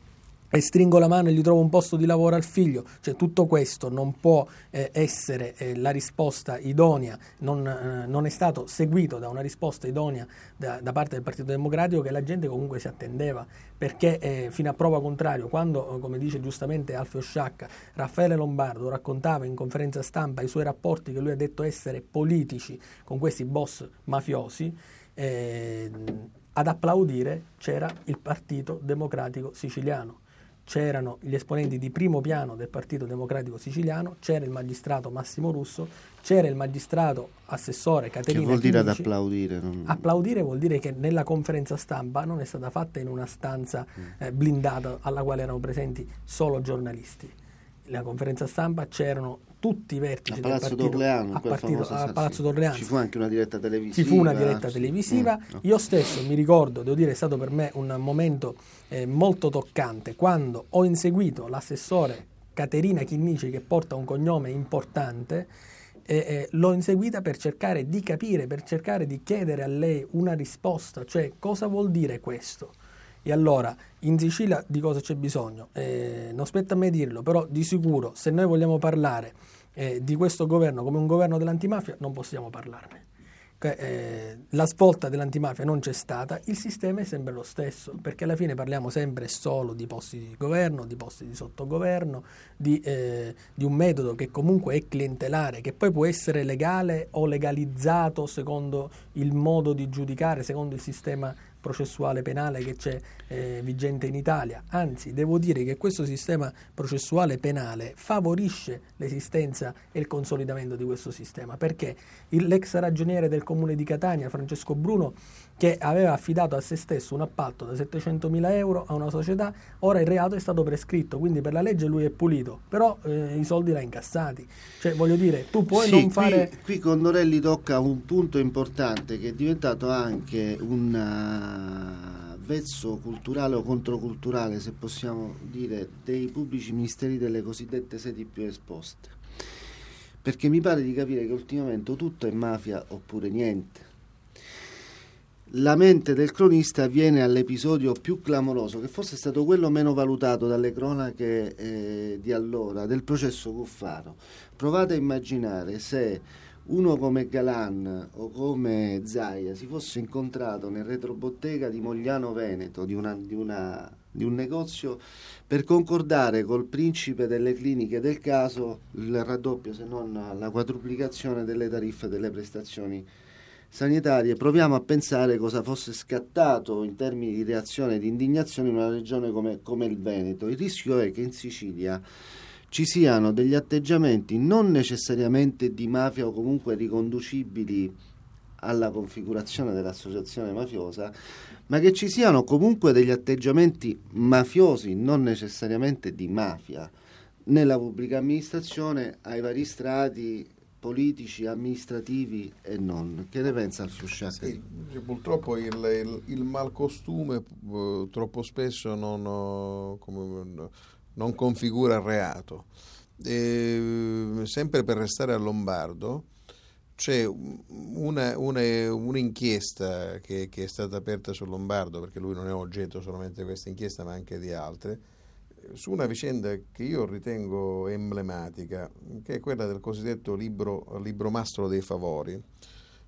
e stringo la mano e gli trovo un posto di lavoro al figlio, cioè tutto questo non può eh, essere eh, la risposta idonea, non, eh, non, è stato seguito da una risposta idonea da, da, parte del Partito Democratico che la gente comunque si attendeva, perché eh, fino a prova contraria, quando, eh, come dice giustamente Alfio Sciacca, Raffaele Lombardo raccontava in conferenza stampa i suoi rapporti che lui ha detto essere politici con questi boss mafiosi, eh, ad applaudire c'era il Partito Democratico Siciliano c'erano gli esponenti di primo piano del Partito Democratico Siciliano, c'era il magistrato Massimo Russo, c'era il magistrato assessore Caterina Che vuol dire Chimici. ad applaudire? Non... Applaudire vuol dire che nella conferenza stampa non è stata fatta in una stanza mm. eh, blindata alla quale erano presenti solo giornalisti. Nella conferenza stampa c'erano tutti i vertici a Palazzo d'Orleano, a, partito, a Palazzo d'Orleano. Ci fu anche una diretta televisiva. Ci fu una diretta televisiva. Mm, Io stesso mi ricordo, devo dire, è stato per me un momento eh, molto toccante quando ho inseguito l'assessore Caterina Chinnici che porta un cognome importante. Eh, eh, l'ho inseguita per cercare di capire, per cercare di chiedere a lei una risposta, cioè cosa vuol dire questo. E allora, in Sicilia di cosa c'è bisogno? Eh, non spetta a me dirlo, però di sicuro se noi vogliamo parlare eh, di questo governo come un governo dell'antimafia non possiamo parlarne. Eh, la svolta dell'antimafia non c'è stata, il sistema è sempre lo stesso, perché alla fine parliamo sempre solo di posti di governo, di posti di sottogoverno, di, eh, di un metodo che comunque è clientelare, che poi può essere legale o legalizzato secondo il modo di giudicare, secondo il sistema processuale penale che c'è eh, vigente in Italia. Anzi, devo dire che questo sistema processuale penale favorisce l'esistenza e il consolidamento di questo sistema, perché il, l'ex ragioniere del comune di Catania, Francesco Bruno, che aveva affidato a se stesso un appalto da 700 mila euro a una società, ora il reato è stato prescritto, quindi per la legge lui è pulito, però eh, i soldi l'ha incassati. Cioè, voglio dire, tu puoi sì, non fare... Qui, qui Condorelli tocca un punto importante che è diventato anche una vezzo culturale o controculturale, se possiamo dire, dei pubblici ministeri delle cosiddette sedi più esposte. Perché mi pare di capire che ultimamente tutto è mafia oppure niente. La mente del cronista viene all'episodio più clamoroso, che forse è stato quello meno valutato dalle cronache eh, di allora, del processo Cuffaro. Provate a immaginare se uno come Galan o come Zaia si fosse incontrato nel retrobottega di Mogliano Veneto, di, una, di, una, di, un negozio, per concordare col principe delle cliniche del caso il raddoppio, se non la quadruplicazione delle tariffe delle prestazioni sanitarie, proviamo a pensare cosa fosse scattato in termini di reazione e di indignazione in una regione come, come il Veneto. Il rischio è che in Sicilia ci siano degli atteggiamenti non necessariamente di mafia o comunque riconducibili alla configurazione dell'associazione mafiosa, ma che ci siano comunque degli atteggiamenti mafiosi, non necessariamente di mafia, nella pubblica amministrazione, ai vari strati politici, amministrativi e non. Che ne pensa il Fiusciacca? Sì, eh, purtroppo il, il, il malcostume eh, troppo spesso non, oh, come, non configura reato. E, sempre per restare a Lombardo, c'è una, una, un'inchiesta che, che, è stata aperta su Lombardo, perché lui non è oggetto solamente di questa inchiesta, ma anche di altre, su una vicenda che io ritengo emblematica, che è quella del cosiddetto libro, libro mastro dei favori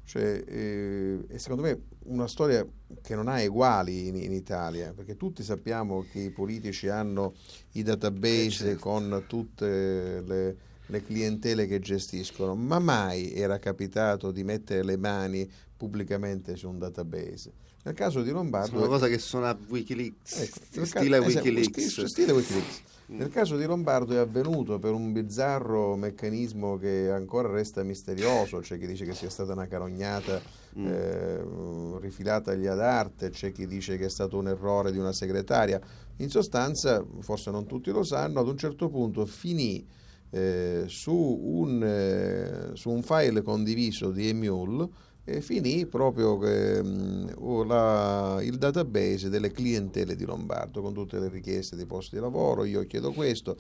cioè, eh, è secondo me una storia che non ha eguali in, in, Italia, perché tutti sappiamo che i politici hanno i database eh, certo. con tutte le, le clientele che gestiscono, ma mai era capitato di mettere le mani pubblicamente su un database. Nel caso di Lombardo... È una cosa che suona Wikileaks, ecco, stile, caso, eh, Wikileaks. Esatto, stile Wikileaks. Nel caso di Lombardo è avvenuto per un bizzarro meccanismo che ancora resta misterioso, c'è chi dice che sia stata una carognata mm. eh, rifilata ad arte, c'è chi dice che è stato un errore di una segretaria. In sostanza, forse non tutti lo sanno, ad un certo punto finì eh, su, un, eh, su, un, file condiviso di Emule e finì proprio che, mm, la, il database delle clientele di Lombardo con tutte le richieste di posti di lavoro, io chiedo questo,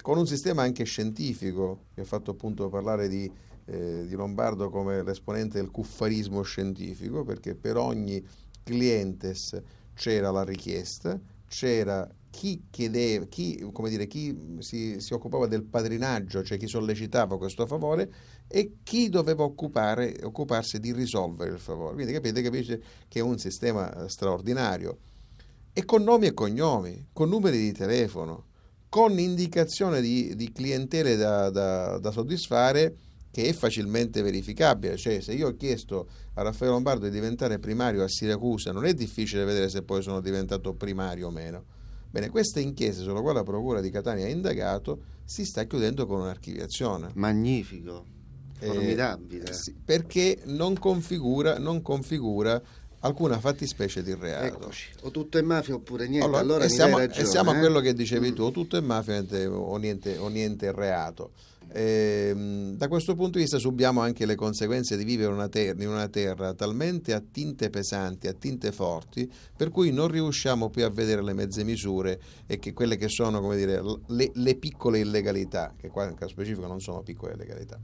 con un sistema anche scientifico mi ha fatto appunto parlare di, eh, di Lombardo come l'esponente del cuffarismo scientifico perché per ogni clientes c'era la richiesta, c'era chi, chiedeva, chi, dire, chi si, si, occupava del padrinaggio, cioè chi sollecitava questo favore, e chi doveva occupare, occuparsi di risolvere il favore. Quindi capite, capite che è un sistema eh, straordinario. E con nomi e cognomi, con numeri di telefono, con indicazione di, di clientele da, da, da soddisfare che è facilmente verificabile, cioè se io ho chiesto a Raffaele Lombardo di diventare primario a Siracusa, non è difficile vedere se poi sono diventato primario o meno Bene, questa inchiesta sulla quale la Procura di Catania ha indagato si sta chiudendo con un'archiviazione. Magnifico, eh, formidabile. Eh, sì, perché non configura, non configura alcuna fattispecie di reato. Eccoci. O tutto è mafia oppure niente. Allora, allora e siamo, ragione, e siamo eh? a quello che dicevi mm. tu, o tutto è mafia o niente, o niente reato. E, ehm, da questo punto di vista subiamo anche le conseguenze di vivere una ter- in una terra talmente a tinte pesanti, a tinte forti, per cui non riusciamo più a vedere le mezze misure e che quelle che sono dire, le, le, piccole illegalità, che qua nel caso specifico non sono piccole illegalità.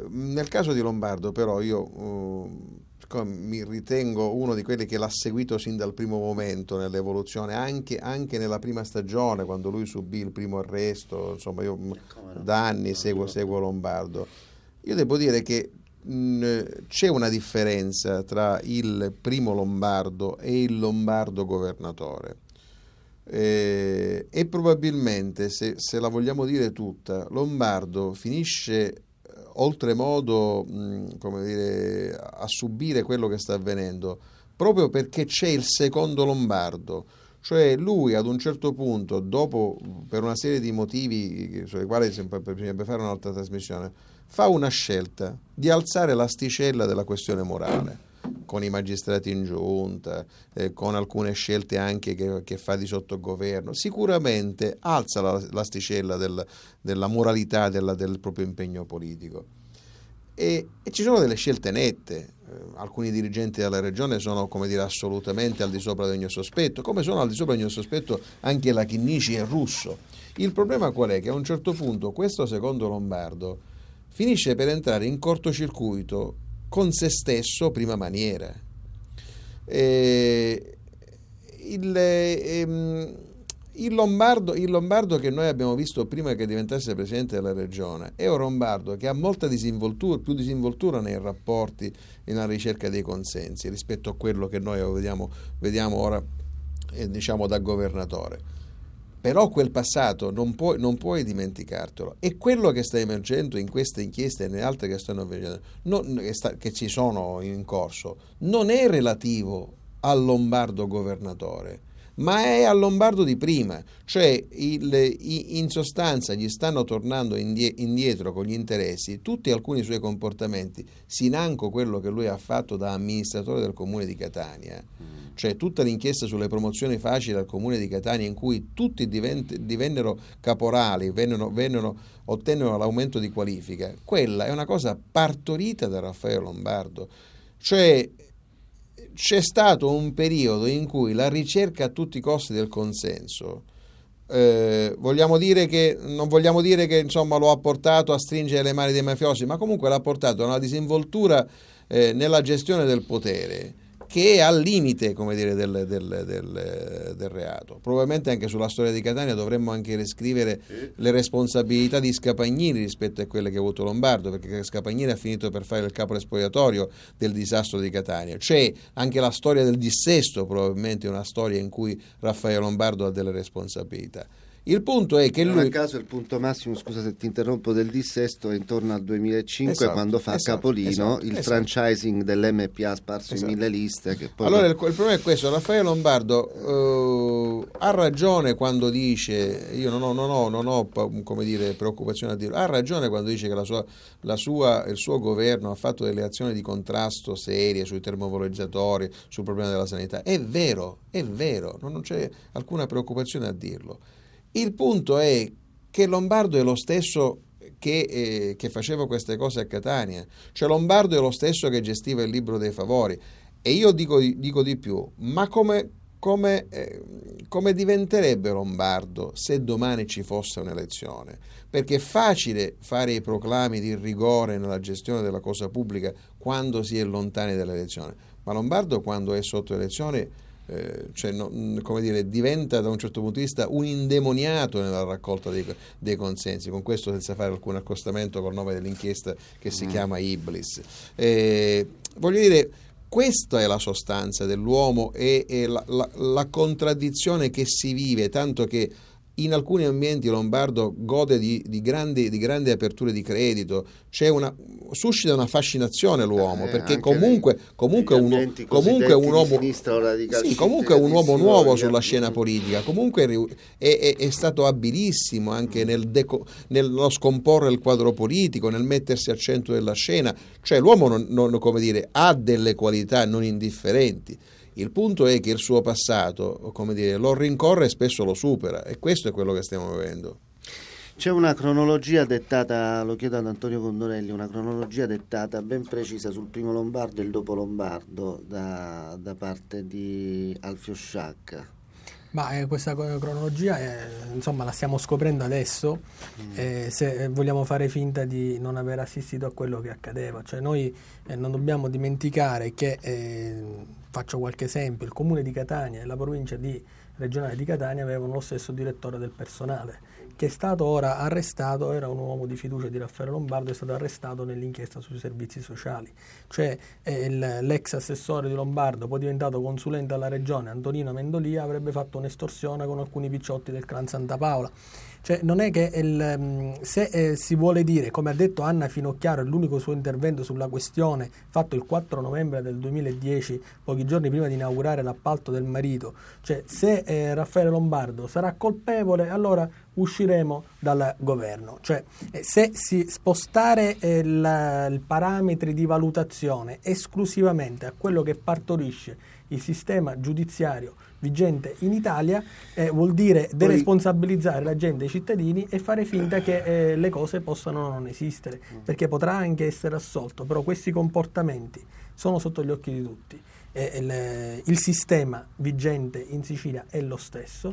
Ehm, nel caso di Lombardo però io uh, mi ritengo uno di quelli che l'ha seguito sin dal primo momento nell'evoluzione, anche, anche, nella prima stagione quando lui subì il primo arresto, insomma io eh, no? da anni seguo, seguo, Lombardo. Io devo dire che mh, c'è una differenza tra il primo Lombardo e il Lombardo governatore. Eh, e probabilmente, se, se, la vogliamo dire tutta, Lombardo finisce oltremodo dire, a subire quello che sta avvenendo, proprio perché c'è il secondo Lombardo. Cioè lui ad un certo punto, dopo, per una serie di motivi sui quali bisognerebbe fare un'altra trasmissione, fa una scelta di alzare l'asticella della questione morale con i magistrati in giunta, eh, con alcune scelte anche che, che fa di sottogoverno, sicuramente alza la, l'asticella del, della moralità della, del proprio impegno politico. E, e, ci sono delle scelte nette. Eh, alcuni dirigenti della regione sono, come dire, assolutamente al di sopra di ogni sospetto, come sono al di sopra di ogni sospetto anche la Chinnici e il Russo. Il problema qual è? Che a un certo punto questo secondo Lombardo finisce per entrare in cortocircuito con se stesso prima maniera. Eh, il, ehm, il, Lombardo, il, Lombardo, che noi abbiamo visto prima che diventasse presidente della regione è un Lombardo che ha molta disinvoltura, più disinvoltura nei rapporti e nella ricerca dei consensi rispetto a quello che noi vediamo, vediamo ora eh, diciamo da governatore però quel passato non puoi, non puoi, dimenticartelo e quello che sta emergendo in queste inchieste e nelle altre che, stanno, non, che, sta, che ci sono in corso non è relativo al lombardo governatore ma è al lombardo di prima, cioè il, in sostanza gli stanno tornando indietro con gli interessi tutti alcuni suoi comportamenti, sinanco quello che lui ha fatto da amministratore del comune di Catania, mm. cioè tutta l'inchiesta sulle promozioni facili al comune di Catania in cui tutti divennero caporali, vennero, vennero, ottennero l'aumento di qualifica, quella è una cosa partorita da Raffaello Lombardo, cioè c'è stato un periodo in cui la ricerca a tutti i costi del consenso, eh, vogliamo dire che, non vogliamo dire che insomma, lo ha portato a stringere le mani dei mafiosi, ma comunque l'ha portato a una disinvoltura eh, nella gestione del potere che è al limite dire, del, del, del, del, reato. Probabilmente anche sulla storia di Catania dovremmo anche riscrivere sì. le responsabilità di Scapagnini rispetto a quelle che ha avuto Lombardo, perché Scapagnini ha finito per fare il capo esploratorio del disastro di Catania. C'è anche la storia del dissesto, probabilmente una storia in cui Raffaele Lombardo ha delle responsabilità. Il punto è che non lui... Non a caso il punto massimo, scusa se ti interrompo, del dissesto è intorno al 2005 esatto, quando fa esatto, Capolino esatto, il esatto. franchising dell'MPA sparso in esatto. mille liste. Allora il, il, problema è questo, Raffaele Lombardo eh, ha ragione quando dice, io non ho, non ho, non ho dire, preoccupazione a dirlo, ha ragione quando dice che la sua, la sua, il suo governo ha fatto delle azioni di contrasto serie sui termovalorizzatori, sul problema della sanità. È vero, è vero, non c'è alcuna preoccupazione a dirlo il punto è che Lombardo è lo stesso che, eh, che, faceva queste cose a Catania, cioè Lombardo è lo stesso che gestiva il libro dei favori. E io dico, dico di più, ma come, come, eh, come diventerebbe Lombardo se domani ci fosse un'elezione? Perché è facile fare i proclami di rigore nella gestione della cosa pubblica quando si è lontani dall'elezione, ma Lombardo quando è sotto elezione eh, cioè, no, mm, come dire, diventa da un certo punto di vista un indemoniato nella raccolta dei, dei consensi, con questo senza fare alcun accostamento col nome dell'inchiesta che si mm. chiama Iblis. Eh, voglio dire, questa è la sostanza dell'uomo e, e la, la, la contraddizione che si vive, tanto che in alcuni ambienti Lombardo gode di, di, grandi, di grandi, aperture di credito, una, suscita una fascinazione l'uomo, eh, perché comunque, comunque, uno, comunque un uomo, sì, comunque un uomo nuovo sulla scena politica, comunque è, è, è stato abilissimo anche nel deco, nello scomporre il quadro politico, nel mettersi al centro della scena, cioè l'uomo non, non, dire, ha delle qualità non indifferenti. Il punto è che il suo passato, come dire, lo rincorre e spesso lo supera e questo è quello che stiamo vivendo. C'è una cronologia dettata, lo chiedo ad Antonio Condorelli, una cronologia dettata ben precisa sul primo Lombardo e il dopo Lombardo da, da parte di Alfio Sciacca. Ma eh, questa cronologia è, eh, insomma, la stiamo scoprendo adesso, mm. eh, se eh, vogliamo fare finta di non aver assistito a quello che accadeva. Cioè noi eh, non dobbiamo dimenticare che, eh, faccio qualche esempio, il comune di Catania e la provincia di, regionale di Catania avevano lo stesso direttore del personale che è stato ora arrestato, era un uomo di fiducia di Raffaele Lombardo, è stato arrestato nell'inchiesta sui servizi sociali. Cioè eh, il, l'ex assessore di Lombardo, poi diventato consulente alla regione, Antonino Mendolia, avrebbe fatto un'estorsione con alcuni picciotti del clan Santa Paola. Cioè, non è che il, mm, se eh, si vuole dire, come ha detto Anna Finocchiaro, l'unico suo intervento sulla questione fatto il 4 novembre del 2010, pochi giorni prima di inaugurare l'appalto del marito, cioè se eh, Raffaele Lombardo sarà colpevole, allora usciremo dal governo. Cioè, eh, se si spostare eh, il parametri di valutazione esclusivamente a quello che partorisce il sistema giudiziario vigente in Italia eh, vuol dire deresponsabilizzare la gente, i cittadini e fare finta che eh, le cose possano non esistere, mm. perché potrà anche essere assolto, però questi comportamenti sono sotto gli occhi di tutti. Eh, il, il sistema vigente in Sicilia è lo stesso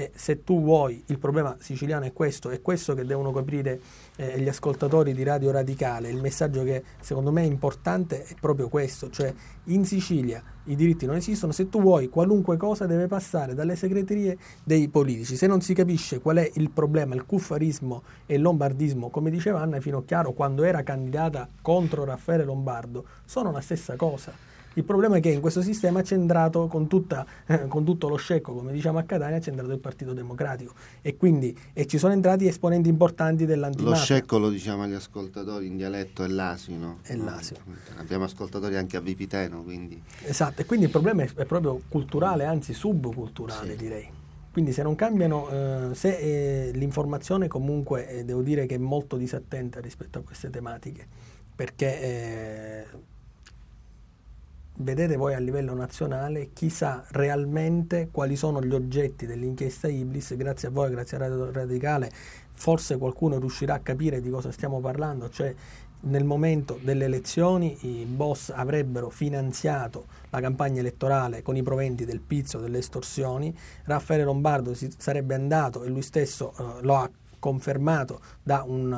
e se tu vuoi, il problema siciliano è questo, è questo che devono capire eh, gli ascoltatori di Radio Radicale. Il messaggio che secondo me è importante è proprio questo, cioè in Sicilia i diritti non esistono, se tu vuoi qualunque cosa deve passare dalle segreterie dei politici. Se non si capisce qual è il problema, il cuffarismo e il lombardismo, come diceva Anna Finocchiaro quando era candidata contro Raffaele Lombardo, sono la stessa cosa. Il problema è che in questo sistema c'è entrato con, tutta, eh, con tutto lo scecco, come diciamo a Catania, c'è entrato il Partito Democratico e quindi e ci sono entrati esponenti importanti dell'antimafia. Lo scecco lo diciamo agli ascoltatori in dialetto è l'asino. È l'asino. Abbiamo ascoltatori anche a Vipiteno, quindi... Esatto, e quindi il problema è, è proprio culturale, anzi subculturale sì. direi. Quindi se non cambiano, eh, se eh, l'informazione comunque eh, devo dire che è molto disattenta rispetto a queste tematiche, perché eh, vedete voi a livello nazionale chi sa realmente quali sono gli oggetti dell'inchiesta Iblis, grazie a voi, grazie a Radio Radicale, forse qualcuno riuscirà a capire di cosa stiamo parlando, cioè nel momento delle elezioni i boss avrebbero finanziato la campagna elettorale con i proventi del pizzo, delle estorsioni, Raffaele Lombardo si sarebbe andato e lui stesso eh, lo ha confermato da un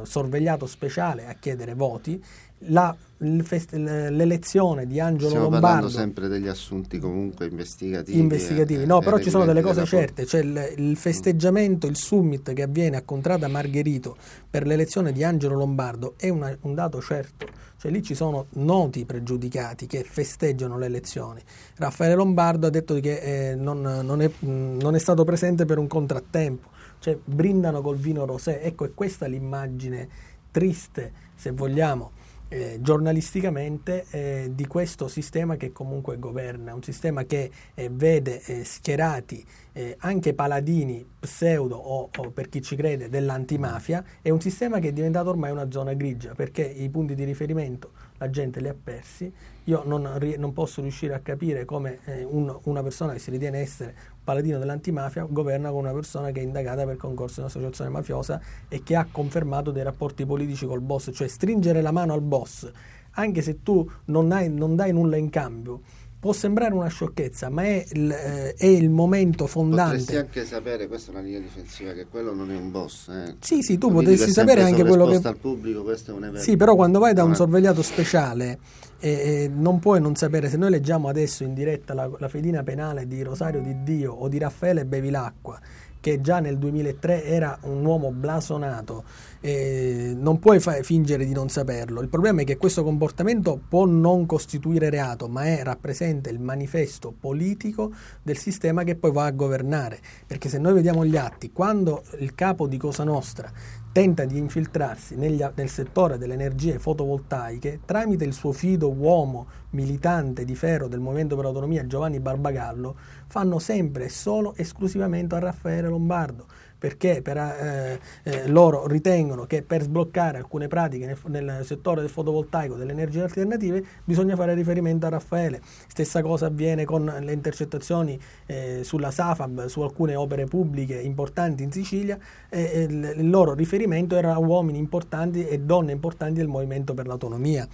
uh, sorvegliato speciale a chiedere voti la, l'elezione di Angelo Stiamo Lombardo. Stiamo parlando sempre degli assunti comunque investigativi. Investigativi, eh, no, eh, però ci sono delle cose certe, c'è il, il, festeggiamento, il summit che avviene a Contrada Margherito per l'elezione di Angelo Lombardo è una, un dato certo, cioè lì ci sono noti pregiudicati che festeggiano le elezioni. Raffaele Lombardo ha detto che eh, non, non, è, mm, non è stato presente per un contrattempo, cioè brindano col vino rosé, ecco è questa l'immagine triste se vogliamo eh, giornalisticamente eh, di questo sistema che comunque governa, un sistema che eh, vede eh, schierati eh, anche paladini pseudo o, o, per chi ci crede dell'antimafia, è un sistema che è diventato ormai una zona grigia perché i punti di riferimento la gente li ha persi, io non, non posso riuscire a capire come eh, un, una persona che si ritiene essere paladino dell'antimafia, governa con una persona che è indagata per concorso in un'associazione mafiosa e che ha confermato dei rapporti politici col boss, cioè stringere la mano al boss, anche se tu non, hai, non dai nulla in cambio Può sembrare una sciocchezza, ma è il, eh, è il momento fondante. Potresti anche sapere, questa è una linea difensiva, che quello non è un boss. Eh. Sì, sì, tu Quindi potresti sapere anche quello che... al pubblico, questo è un evento. Sì, però quando vai da un sorvegliato speciale eh, eh, non puoi non sapere, se noi leggiamo adesso in diretta la, la fedina penale di Rosario di Dio o di Raffaele Bevilacqua, che già nel 2003 era un uomo blasonato, eh, non puoi fa- fingere di non saperlo. Il problema è che questo comportamento può non costituire reato, ma è, rappresenta il manifesto politico del sistema che poi va a governare. Perché se noi vediamo gli atti, quando il capo di Cosa Nostra tenta di infiltrarsi negli, nel settore delle energie fotovoltaiche tramite il suo fido uomo militante di ferro del Movimento per l'Autonomia Giovanni Barbagallo, fanno sempre e solo esclusivamente a Raffaele Lombardo perché per, eh, eh, loro ritengono che per sbloccare alcune pratiche nel, nel settore del fotovoltaico, delle energie alternative, bisogna fare riferimento a Raffaele. Stessa cosa avviene con le intercettazioni eh, sulla SAFAB, su alcune opere pubbliche importanti in Sicilia, il loro riferimento era a uomini importanti e donne importanti del movimento per l'autonomia.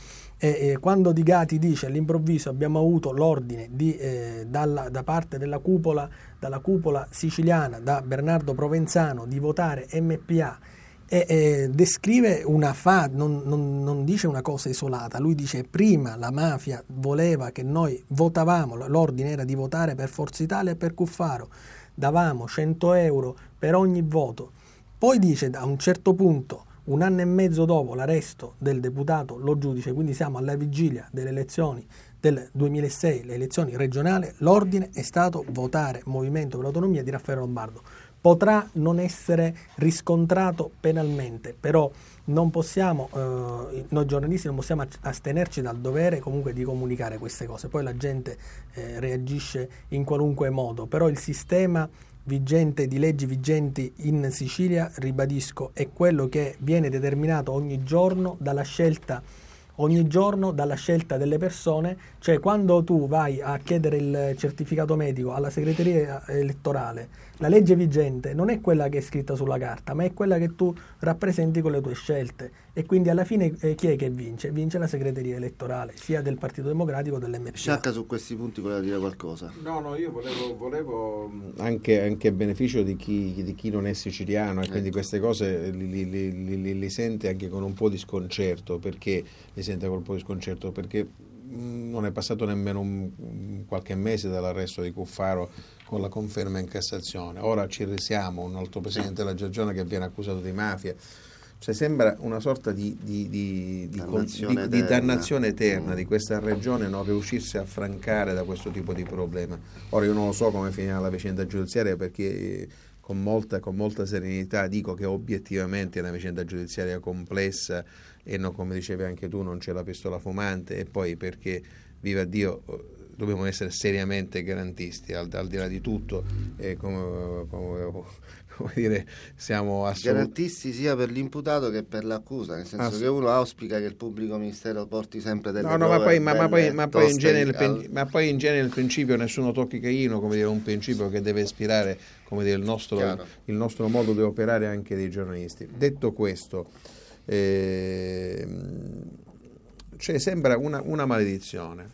E, eh, quando Di Gati dice all'improvviso abbiamo avuto l'ordine di, eh, dalla, da parte della cupola, dalla cupola siciliana, da Bernardo Provenzano, di votare MPA e, eh, descrive una fa, non, non, non, dice una cosa isolata, lui dice prima la mafia voleva che noi votavamo, l'ordine era di votare per Forza Italia e per Cuffaro, davamo 100 euro per ogni voto, poi dice a un certo punto un anno e mezzo dopo l'arresto del deputato Lo Giudice, quindi siamo alla vigilia delle elezioni del 2006, le elezioni regionali, l'ordine è stato votare Movimento per l'Autonomia di Raffaele Lombardo. Potrà non essere riscontrato penalmente, però non possiamo, eh, noi giornalisti non possiamo astenerci dal dovere comunque di comunicare queste cose, poi la gente eh, reagisce in qualunque modo, però il sistema vigente di leggi vigenti in Sicilia, ribadisco, è quello che viene determinato ogni giorno dalla scelta ogni giorno dalla scelta delle persone, cioè quando tu vai a chiedere il certificato medico alla segreteria elettorale la legge vigente non è quella che è scritta sulla carta, ma è quella che tu rappresenti con le tue scelte. E quindi alla fine eh, chi è che vince? Vince la segreteria elettorale, sia del Partito Democratico che dell'MP. Sciacca su questi punti voleva dire qualcosa. No, no, io volevo, volevo... Mm, anche, anche, a beneficio di chi, di chi, non è siciliano e quindi ecco. queste cose li, li, li, li, sente anche con un po' di sconcerto, perché li sente con un po' di sconcerto? Perché non è passato nemmeno un, qualche mese dall'arresto di Cuffaro con la conferma in Cassazione. Ora ci risiamo, un altro presidente della Giorgione che viene accusato di mafia. Cioè sembra una sorta di, di, di, di dannazione, eterna, dannazione eterna mm. di questa regione non riuscirsi a francare da questo tipo di problema. Ora io non lo so come finirà la vicenda giudiziaria perché con molta, con molta serenità dico che obiettivamente è una vicenda giudiziaria complessa e non, come dicevi anche tu non c'è la pistola fumante e poi perché, viva Dio, eh, dobbiamo essere seriamente garantisti al, al di là di tutto e come, come, come, dire siamo assolut- garantisti sia per l'imputato che per l'accusa nel senso Ass- ah, che uno auspica che il pubblico ministero porti sempre delle no, no, ma poi, in genere il principio nessuno tocchi Caino come dire un principio che deve ispirare dire, il, nostro, il nostro modo di operare anche dei giornalisti detto questo Ehm, cioè sembra una, una, maledizione.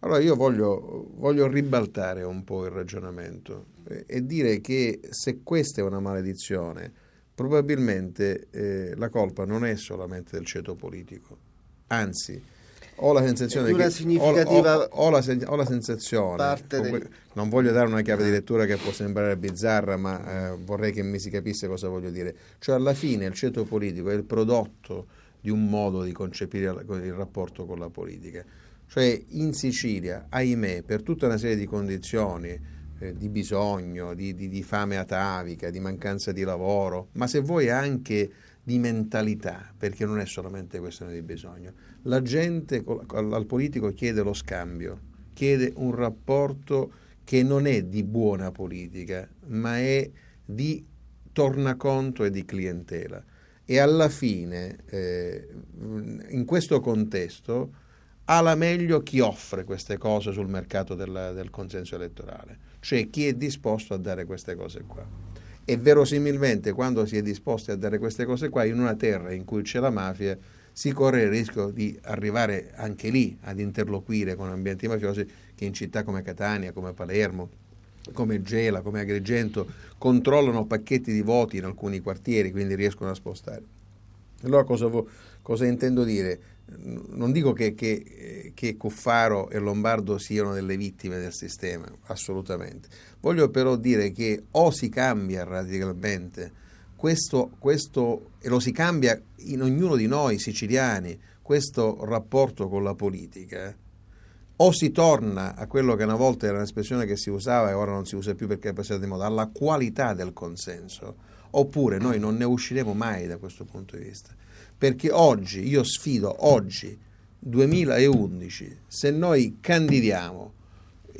Allora io voglio, voglio, ribaltare un po' il ragionamento eh, e dire che se questa è una maledizione, probabilmente eh, la colpa non è solamente del ceto politico, anzi ho la sensazione che significativa ho, ho, ho, la, ho, la, sensazione dei... non voglio dare una chiave di lettura che può sembrare bizzarra ma eh, vorrei che mi si capisse cosa voglio dire cioè alla fine il ceto politico è il prodotto di un modo di concepire il rapporto con la politica cioè in Sicilia ahimè per tutta una serie di condizioni eh, di bisogno, di, di, di fame atavica, di mancanza di lavoro, ma se vuoi anche di mentalità, perché non è solamente questione di bisogno. La gente al politico chiede lo scambio, chiede un rapporto che non è di buona politica, ma è di tornaconto e di clientela. E alla fine, eh, in questo contesto, ha la meglio chi offre queste cose sul mercato della, del consenso elettorale, cioè chi è disposto a dare queste cose qua. E verosimilmente quando si è disposti a dare queste cose qua, in una terra in cui c'è la mafia, si corre il rischio di arrivare anche lì ad interloquire con ambienti mafiosi che in città come Catania, come Palermo, come Gela, come Agrigento controllano pacchetti di voti in alcuni quartieri, quindi riescono a spostare. Allora cosa, vo- cosa intendo dire? non dico che, che, che, Cuffaro e Lombardo siano delle vittime del sistema, assolutamente. Voglio però dire che o si cambia radicalmente questo, questo e lo si cambia in ognuno di noi siciliani, questo rapporto con la politica, o si torna a quello che una volta era un'espressione che si usava e ora non si usa più perché è passata di moda, alla qualità del consenso, oppure noi non ne usciremo mai da questo punto di vista perché oggi, io sfido oggi, 2011, se noi candidiamo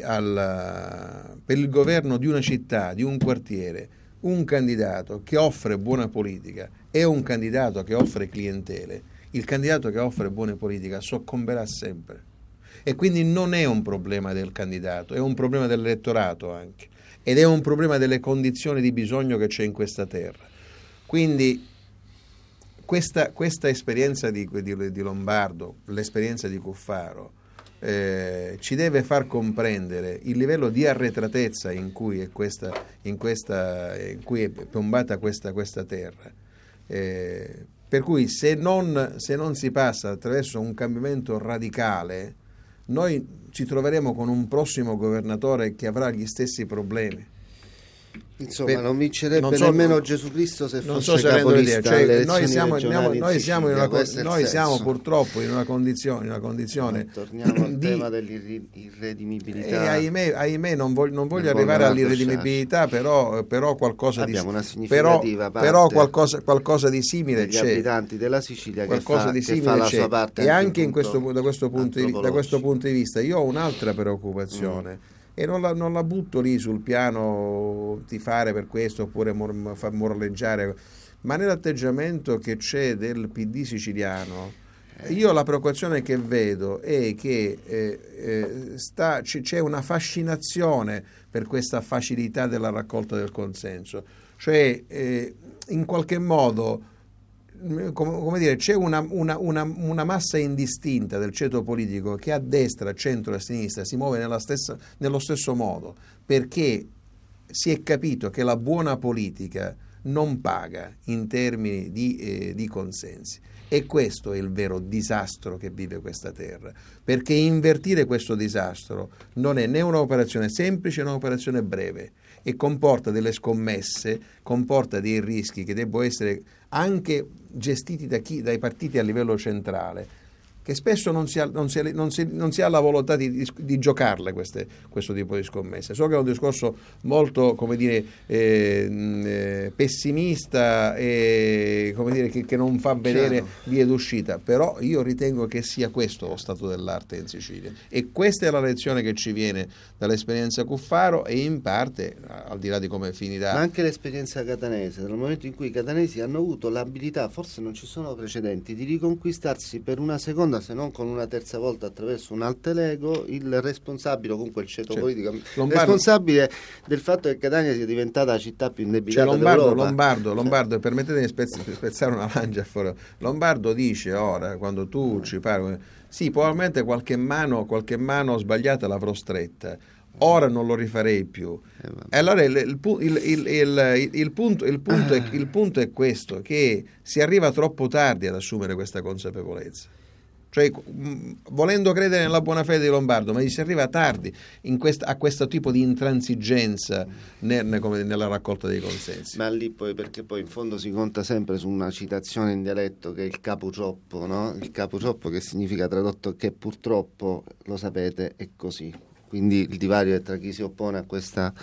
al, per il governo di una città, di un quartiere, un candidato che offre buona politica e un candidato che offre clientele, il candidato che offre buona politica soccomberà sempre. E quindi non è un problema del candidato, è un problema dell'elettorato anche. Ed è un problema delle condizioni di bisogno che c'è in questa terra. Quindi questa, questa esperienza di, di, di, Lombardo, l'esperienza di Cuffaro, eh, ci deve far comprendere il livello di arretratezza in cui è, questa, in questa, in cui è piombata questa, questa terra. Eh, per cui se non, se non, si passa attraverso un cambiamento radicale, noi ci troveremo con un prossimo governatore che avrà gli stessi problemi. Insomma, per, non vincerebbe non so, nemmeno Gesù Cristo se non fosse so se capolista cioè, eh, noi siamo, andiamo, noi siamo, in una, noi siamo purtroppo in una condizione, in una condizione torniamo al tema dell'irredimibilità e eh, ahimè, ahimè non, voglio, non voglio arrivare all'irredimibilità però, però, qualcosa Abbiamo di, una significativa però, però qualcosa, qualcosa, di simile degli c'è. abitanti della Sicilia qualcosa che fa, di simile c'è. e anche, anche questo, da, questo di, da, questo punto di, vista io ho un'altra preoccupazione mm e non la, non la, butto lì sul piano di fare per questo oppure mor, far morleggiare, ma nell'atteggiamento che c'è del PD siciliano. Eh. Io la preoccupazione che vedo è che eh, eh, sta, c- c'è una fascinazione per questa facilità della raccolta del consenso, cioè eh, in qualche modo Mm, come dire, c'è una, una, una, una, massa indistinta del ceto politico che a destra, a centro e a sinistra si muove stessa, nello stesso modo, perché si è capito che la buona politica non paga in termini di, eh, di consensi. E questo è il vero disastro che vive questa terra, perché invertire questo disastro non è né un'operazione semplice né un'operazione breve, e comporta delle scommesse, comporta dei rischi che debbono essere anche gestiti da chi, dai partiti a livello centrale che spesso non si ha, non si non si, non si ha la volontà di, di, di giocarle queste, questo tipo di scommesse. So che è un discorso molto dire, ehm, eh, pessimista e dire, che, che, non fa vedere certo. vie d'uscita, però io ritengo che sia questo lo stato dell'arte in Sicilia e questa è la lezione che ci viene dall'esperienza Cuffaro e in parte, al di là di come finirà... Ma anche l'esperienza catanese, dal momento in cui i catanesi hanno avuto l'abilità, forse non ci sono precedenti, di riconquistarsi per una seconda seconda se non con una terza volta attraverso un alter ego il responsabile, comunque il ceto cioè, politico, Lombardo, responsabile del fatto che Catania sia diventata la città più cioè, indebitata cioè Lombardo, Lombardo, Lombardo, permettetemi di spezz- spezzare una lancia fuori. Lombardo dice ora, quando tu eh. ci parli, sì, probabilmente qualche mano, qualche mano sbagliata l'avrò stretta, ora non lo rifarei più. Eh, e allora il, punto è questo, che si arriva troppo tardi ad assumere questa consapevolezza. Cioè, mm, volendo credere nella buona fede di Lombardo, ma gli si arriva tardi quest- a questo tipo di intransigenza ne- ne- nella raccolta dei consensi. Ma lì poi, perché poi in fondo si conta sempre su una citazione in dialetto che è il caputroppo, no? Il caputroppo che significa tradotto che purtroppo, lo sapete, è così. Quindi il divario è tra chi si oppone a questa,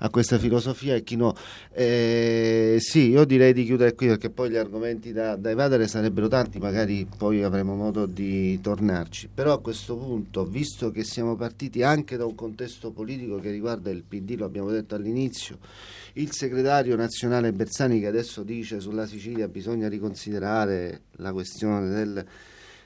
a questa filosofia e chi no. Eh, sì, io direi di chiudere qui perché poi gli argomenti da, da evadere sarebbero tanti, magari poi avremo modo di tornarci. Però a questo punto, visto che siamo partiti anche da un contesto politico che riguarda il PD, lo abbiamo detto all'inizio, il segretario nazionale Bersani che adesso dice sulla Sicilia bisogna riconsiderare la questione del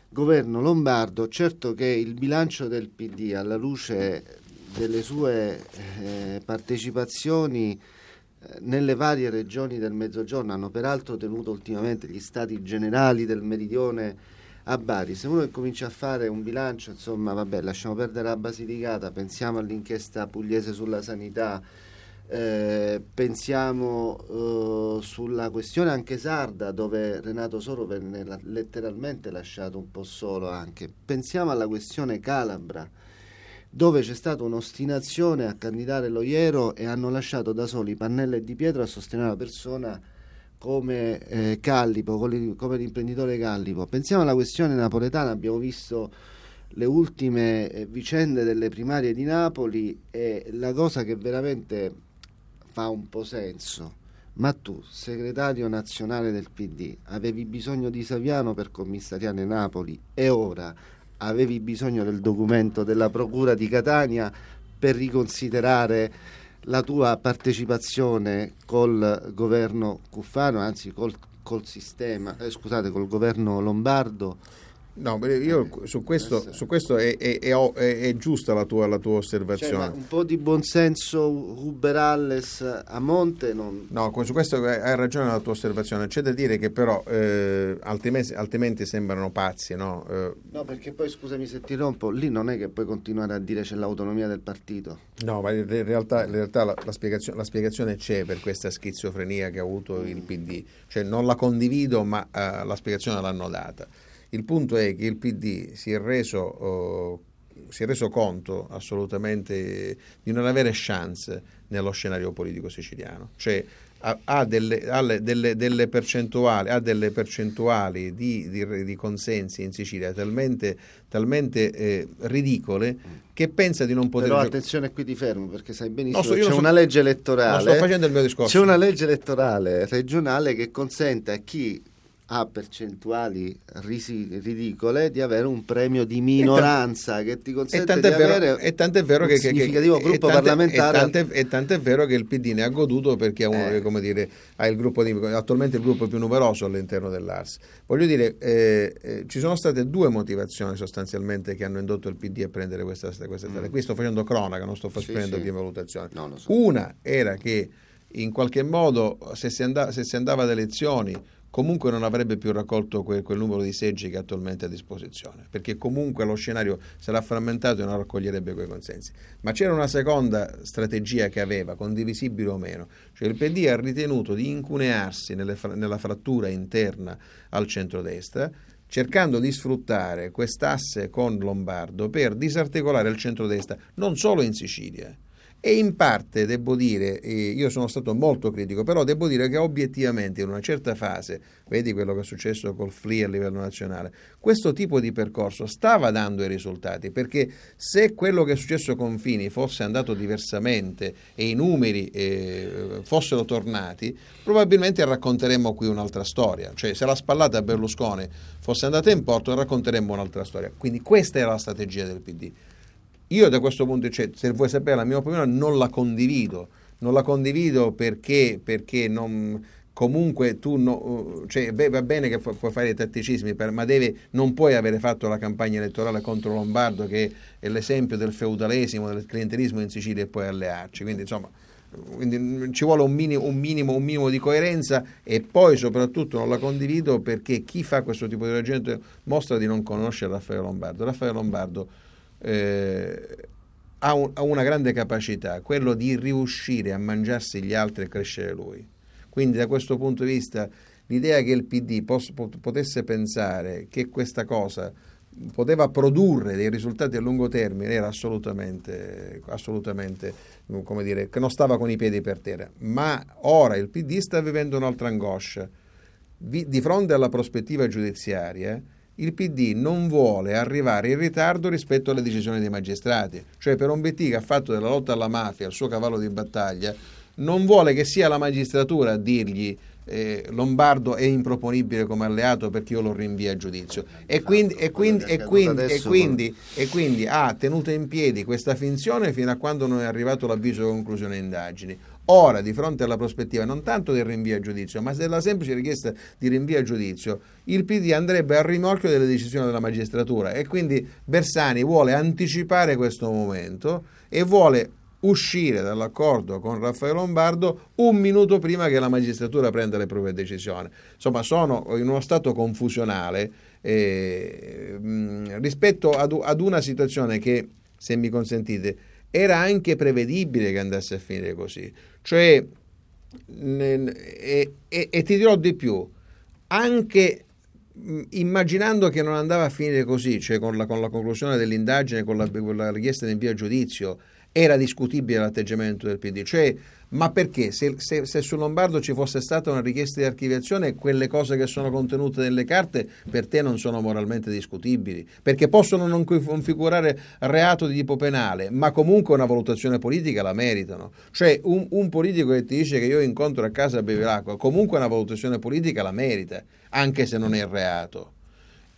governo lombardo, certo che il bilancio del PD alla luce delle sue eh, partecipazioni eh, nelle varie regioni del Mezzogiorno hanno peraltro tenuto ultimamente gli stati generali del Meridione a Bari. Se uno comincia a fare un bilancio, insomma, vabbè, lasciamo perdere la Basilicata, pensiamo all'inchiesta pugliese sulla sanità, eh, pensiamo eh, sulla questione anche sarda dove Renato Soro venne la, letteralmente lasciato un po' solo anche. Pensiamo alla questione Calabra dove c'è stata un'ostinazione a candidare lo Iero e hanno lasciato da soli Pannella e Di Pietro a sostenere una persona come eh, Callipo, come l'imprenditore Callipo. Pensiamo alla questione napoletana, abbiamo visto le ultime eh, vicende delle primarie di Napoli e la cosa che veramente fa un po' senso. Ma tu, segretario nazionale del PD, avevi bisogno di Saviano per commissariare Napoli e ora avevi bisogno del documento della Procura di Catania per riconsiderare la tua partecipazione col governo Cuffano, anzi col, col sistema, eh, scusate, col governo Lombardo No, io su questo, su questo è, è, è, è, giusta la tua, la tua cioè, osservazione. Cioè, un po' di buonsenso Uberalles a monte non... No, su questo hai ragione la tua osservazione. C'è da dire che però eh, altrimenti, altrimenti, sembrano pazzi, no? Eh... no? perché poi scusami se ti rompo, lì non è che puoi continuare a dire c'è l'autonomia del partito. No, ma in realtà, in realtà la, la, spiegazione, la, spiegazione, c'è per questa schizofrenia che ha avuto il PD. Cioè non la condivido, ma eh, la spiegazione l'hanno data. Il punto è che il PD si è reso, oh, si è reso conto assolutamente di non avere chance nello scenario politico siciliano. Cioè, ha delle, ha, delle, delle ha delle, percentuali, di, di, di, consensi in Sicilia talmente, talmente eh, ridicole che pensa di non poter... Però attenzione qui ti fermo perché sai benissimo no, so, c'è so, una legge elettorale... sto facendo il mio discorso. C'è una legge elettorale regionale che consente a chi a percentuali risi, ridicole di avere un premio di minoranza che ti consente di vero, avere e tant'è vero un che, significativo che, gruppo e tante, parlamentare. E tant'è, e tant'è, vero che il PD ne ha goduto perché è uno, eh. come dire, ha il gruppo di, attualmente il gruppo più numeroso all'interno dell'ARS. Voglio dire, eh, eh, ci sono state due motivazioni sostanzialmente che hanno indotto il PD a prendere questa strada. Mm. Qui sto facendo cronaca, non sto facendo sì, sì. valutazione No, so. Una era che in qualche modo se si, andava, se si andava ad elezioni comunque non avrebbe più raccolto quel, quel numero di seggi che attualmente è a disposizione, perché comunque lo scenario sarà frammentato e non raccoglierebbe quei consensi. Ma c'era una seconda strategia che aveva, condivisibile o meno, cioè il PD ha ritenuto di incunearsi nelle, nella frattura interna al centrodestra, cercando di sfruttare quest'asse con Lombardo per disarticolare il centrodestra non solo in Sicilia, e in parte devo dire, io sono stato molto critico, però devo dire che obiettivamente in una certa fase, vedi quello che è successo col FLI a livello nazionale, questo tipo di percorso stava dando i risultati, perché se quello che è successo con Fini fosse andato diversamente e i numeri eh, fossero tornati, probabilmente racconteremmo qui un'altra storia, cioè se la spallata a Berlusconi fosse andata in porto racconteremmo un'altra storia. Quindi questa era la strategia del PD io da questo punto, cioè, se vuoi sapere la mia opinione, non la condivido. Non la condivido perché, perché non, comunque tu no, cioè, beh, va bene che puoi fare i tatticismi, per, ma deve, non puoi avere fatto la campagna elettorale contro Lombardo, che è l'esempio del feudalesimo, del clientelismo in Sicilia, e poi allearci. Quindi, insomma, quindi mm, ci vuole un minimo, un, minimo, un minimo, di coerenza e poi soprattutto non la condivido perché chi fa questo tipo di ragionamento mostra di non conoscere Raffaele Lombardo. Raffaele Lombardo eh, ha, un, ha, una grande capacità, quello di riuscire a mangiarsi gli altri e crescere lui. Quindi da questo punto di vista l'idea che il PD pos, potesse pensare che questa cosa poteva produrre dei risultati a lungo termine era assolutamente, assolutamente come dire, che non stava con i piedi per terra. Ma ora il PD sta vivendo un'altra angoscia. Vi, di fronte alla prospettiva giudiziaria, il PD non vuole arrivare in ritardo rispetto alle decisioni dei magistrati. Cioè per un BT che ha fatto della lotta alla mafia il suo cavallo di battaglia, non vuole che sia la magistratura a dirgli eh, Lombardo è improponibile come alleato perché io lo rinvio a giudizio. E esatto, quindi, e, quindi, e, quindi, e, quindi, e quindi ha tenuto in piedi questa finzione fino a quando non è arrivato l'avviso di conclusione indagini ora di fronte alla prospettiva non tanto del rinvio a giudizio, ma della semplice richiesta di rinvio a giudizio, il PD andrebbe al rimorchio delle decisioni della magistratura e quindi Bersani vuole anticipare questo momento e vuole uscire dall'accordo con Raffaele Lombardo un minuto prima che la magistratura prenda le proprie decisioni. Insomma, sono in uno stato confusionale eh, rispetto ad, ad una situazione che, se mi consentite, era anche prevedibile che andasse a finire così. Cioè, e, e, e ti dirò di più, anche immaginando che non andava a finire così, cioè con la, con la conclusione dell'indagine, con la, con la richiesta di invio a giudizio, era discutibile l'atteggiamento del PD. Cioè, ma perché? Se, se, se sul Lombardo ci fosse stata una richiesta di archiviazione, quelle cose che sono contenute nelle carte per te non sono moralmente discutibili, perché possono non configurare reato di tipo penale, ma comunque una valutazione politica la meritano. Cioè un, un politico che ti dice che io incontro a casa a bere l'acqua, comunque una valutazione politica la merita, anche se non è reato.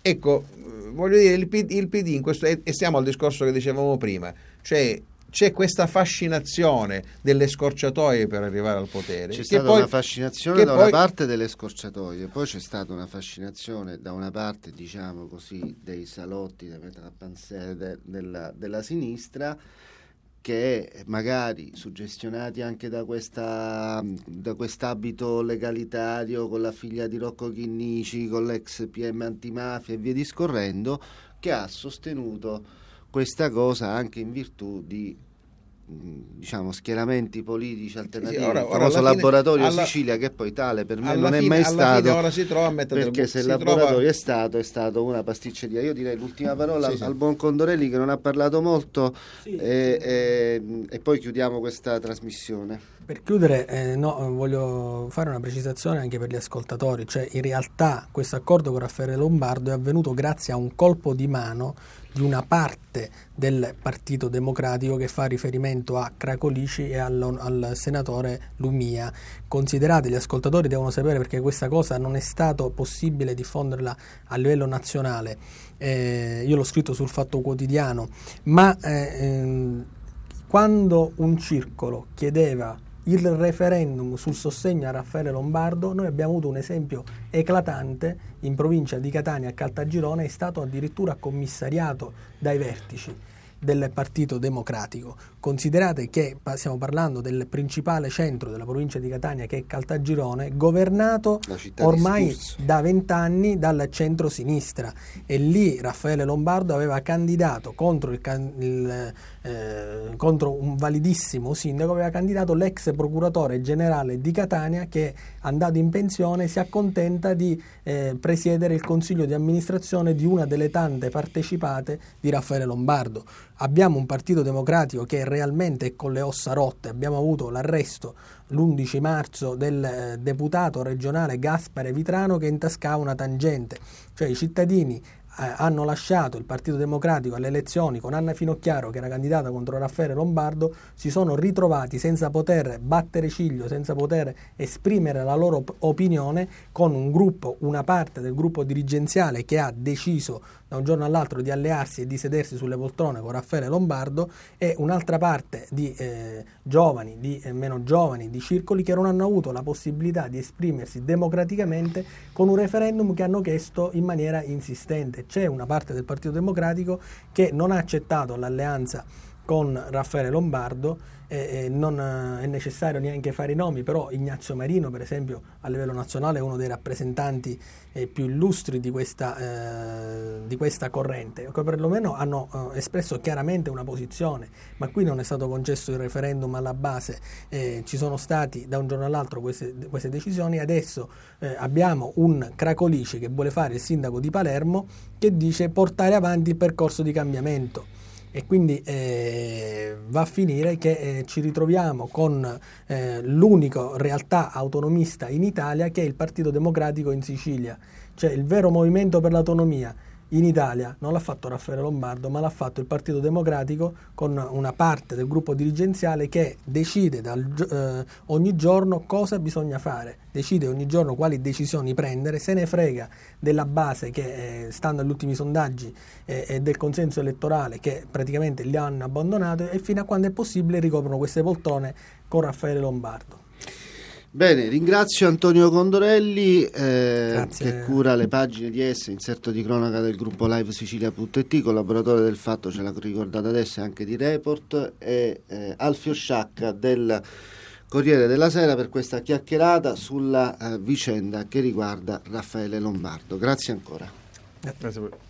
Ecco, eh, voglio dire, il PD, il PD in questo, e siamo al discorso che dicevamo prima, cioè c'è questa fascinazione delle scorciatoie per arrivare al potere. C'è stata poi, una fascinazione da poi... una parte delle scorciatoie, poi c'è stata una fascinazione da una parte, diciamo così, dei salotti de, della, della sinistra che magari suggestionati anche da, questa, da quest'abito legalitario con la figlia di Rocco Chinnici, con l'ex PM antimafia e via discorrendo, che ha sostenuto questa cosa anche in virtù di mm, diciamo schieramenti politici alternativi sì, sì, ora, il famoso fine, laboratorio alla, Sicilia che poi tale per me non fine, è mai stato fine, perché se il laboratorio trova... è stato è stato una pasticceria io direi l'ultima parola sì, al buon Condorelli che non ha parlato molto e, e, e poi chiudiamo questa trasmissione per chiudere, eh, no, voglio fare una precisazione anche per gli ascoltatori, cioè in realtà questo accordo con Raffaele Lombardo è avvenuto grazie a un colpo di mano di una parte del Partito Democratico che fa riferimento a Cracolici e al, al senatore Lumia. Considerate, gli ascoltatori devono sapere perché questa cosa non è stato possibile diffonderla a livello nazionale. Eh, io l'ho scritto sul Fatto Quotidiano, ma eh, ehm, quando un circolo chiedeva il referendum sul sostegno a Raffaele Lombardo, noi abbiamo avuto un esempio eclatante in provincia di Catania a Caltagirone, è stato addirittura commissariato dai vertici del Partito Democratico. Considerate che stiamo parlando del principale centro della provincia di Catania che è Caltagirone, governato ormai da vent'anni dal centro-sinistra e lì Raffaele Lombardo aveva candidato contro il, can- il eh, contro un validissimo sindaco, aveva candidato l'ex procuratore generale di Catania che andato in pensione si accontenta di eh, presiedere il consiglio di amministrazione di una delle tante partecipate di Raffaele Lombardo. Abbiamo un partito democratico che realmente è con le ossa rotte, abbiamo avuto l'arresto l'11 marzo del eh, deputato regionale Gaspare Vitrano che intascava una tangente, cioè i cittadini eh, hanno lasciato il Partito Democratico alle elezioni con Anna Finocchiaro che era candidata contro Raffaele Lombardo si sono ritrovati senza poter battere ciglio, senza poter esprimere la loro opinione con un gruppo, una parte del gruppo dirigenziale che ha deciso da un giorno all'altro di allearsi e di sedersi sulle poltrone con Raffaele Lombardo e un'altra parte di eh, giovani, di eh, meno giovani, di circoli che non hanno avuto la possibilità di esprimersi democraticamente con un referendum che hanno chiesto in maniera insistente. C'è una parte del Partito Democratico che non ha accettato l'alleanza con Raffaele Lombardo, eh, eh, non è necessario neanche fare i nomi, però Ignazio Marino per esempio a livello nazionale è uno dei rappresentanti eh, più illustri di questa, eh, di questa corrente, che perlomeno hanno eh, espresso chiaramente una posizione, ma qui non è stato concesso il referendum alla base, ci sono stati da un giorno all'altro queste, queste decisioni, adesso abbiamo un Cracolici che vuole fare il sindaco di Palermo che dice portare avanti il percorso di cambiamento. E quindi eh, va a finire che eh, ci ritroviamo con eh, l'unico realtà autonomista in Italia che è il Partito Democratico in Sicilia, cioè il vero movimento per l'autonomia in Italia non l'ha fatto Raffaele Lombardo, ma l'ha fatto il Partito Democratico con una parte del gruppo dirigenziale che decide dal, eh, ogni giorno cosa bisogna fare, decide ogni giorno quali decisioni prendere, se ne frega della base che, eh, stando agli ultimi sondaggi, eh, del consenso elettorale che praticamente li hanno abbandonati e fino a quando è possibile ricoprono queste poltrone con Raffaele Lombardo. Bene, ringrazio Antonio Condorelli eh, che cura le pagine di S, inserto di cronaca del gruppo live sicilia.it, collaboratore del fatto, ce l'ha ricordato adesso, e anche di Report, e eh, Alfio Sciacca del Corriere della Sera per questa chiacchierata sulla eh, vicenda che riguarda Raffaele Lombardo. Grazie ancora. Grazie.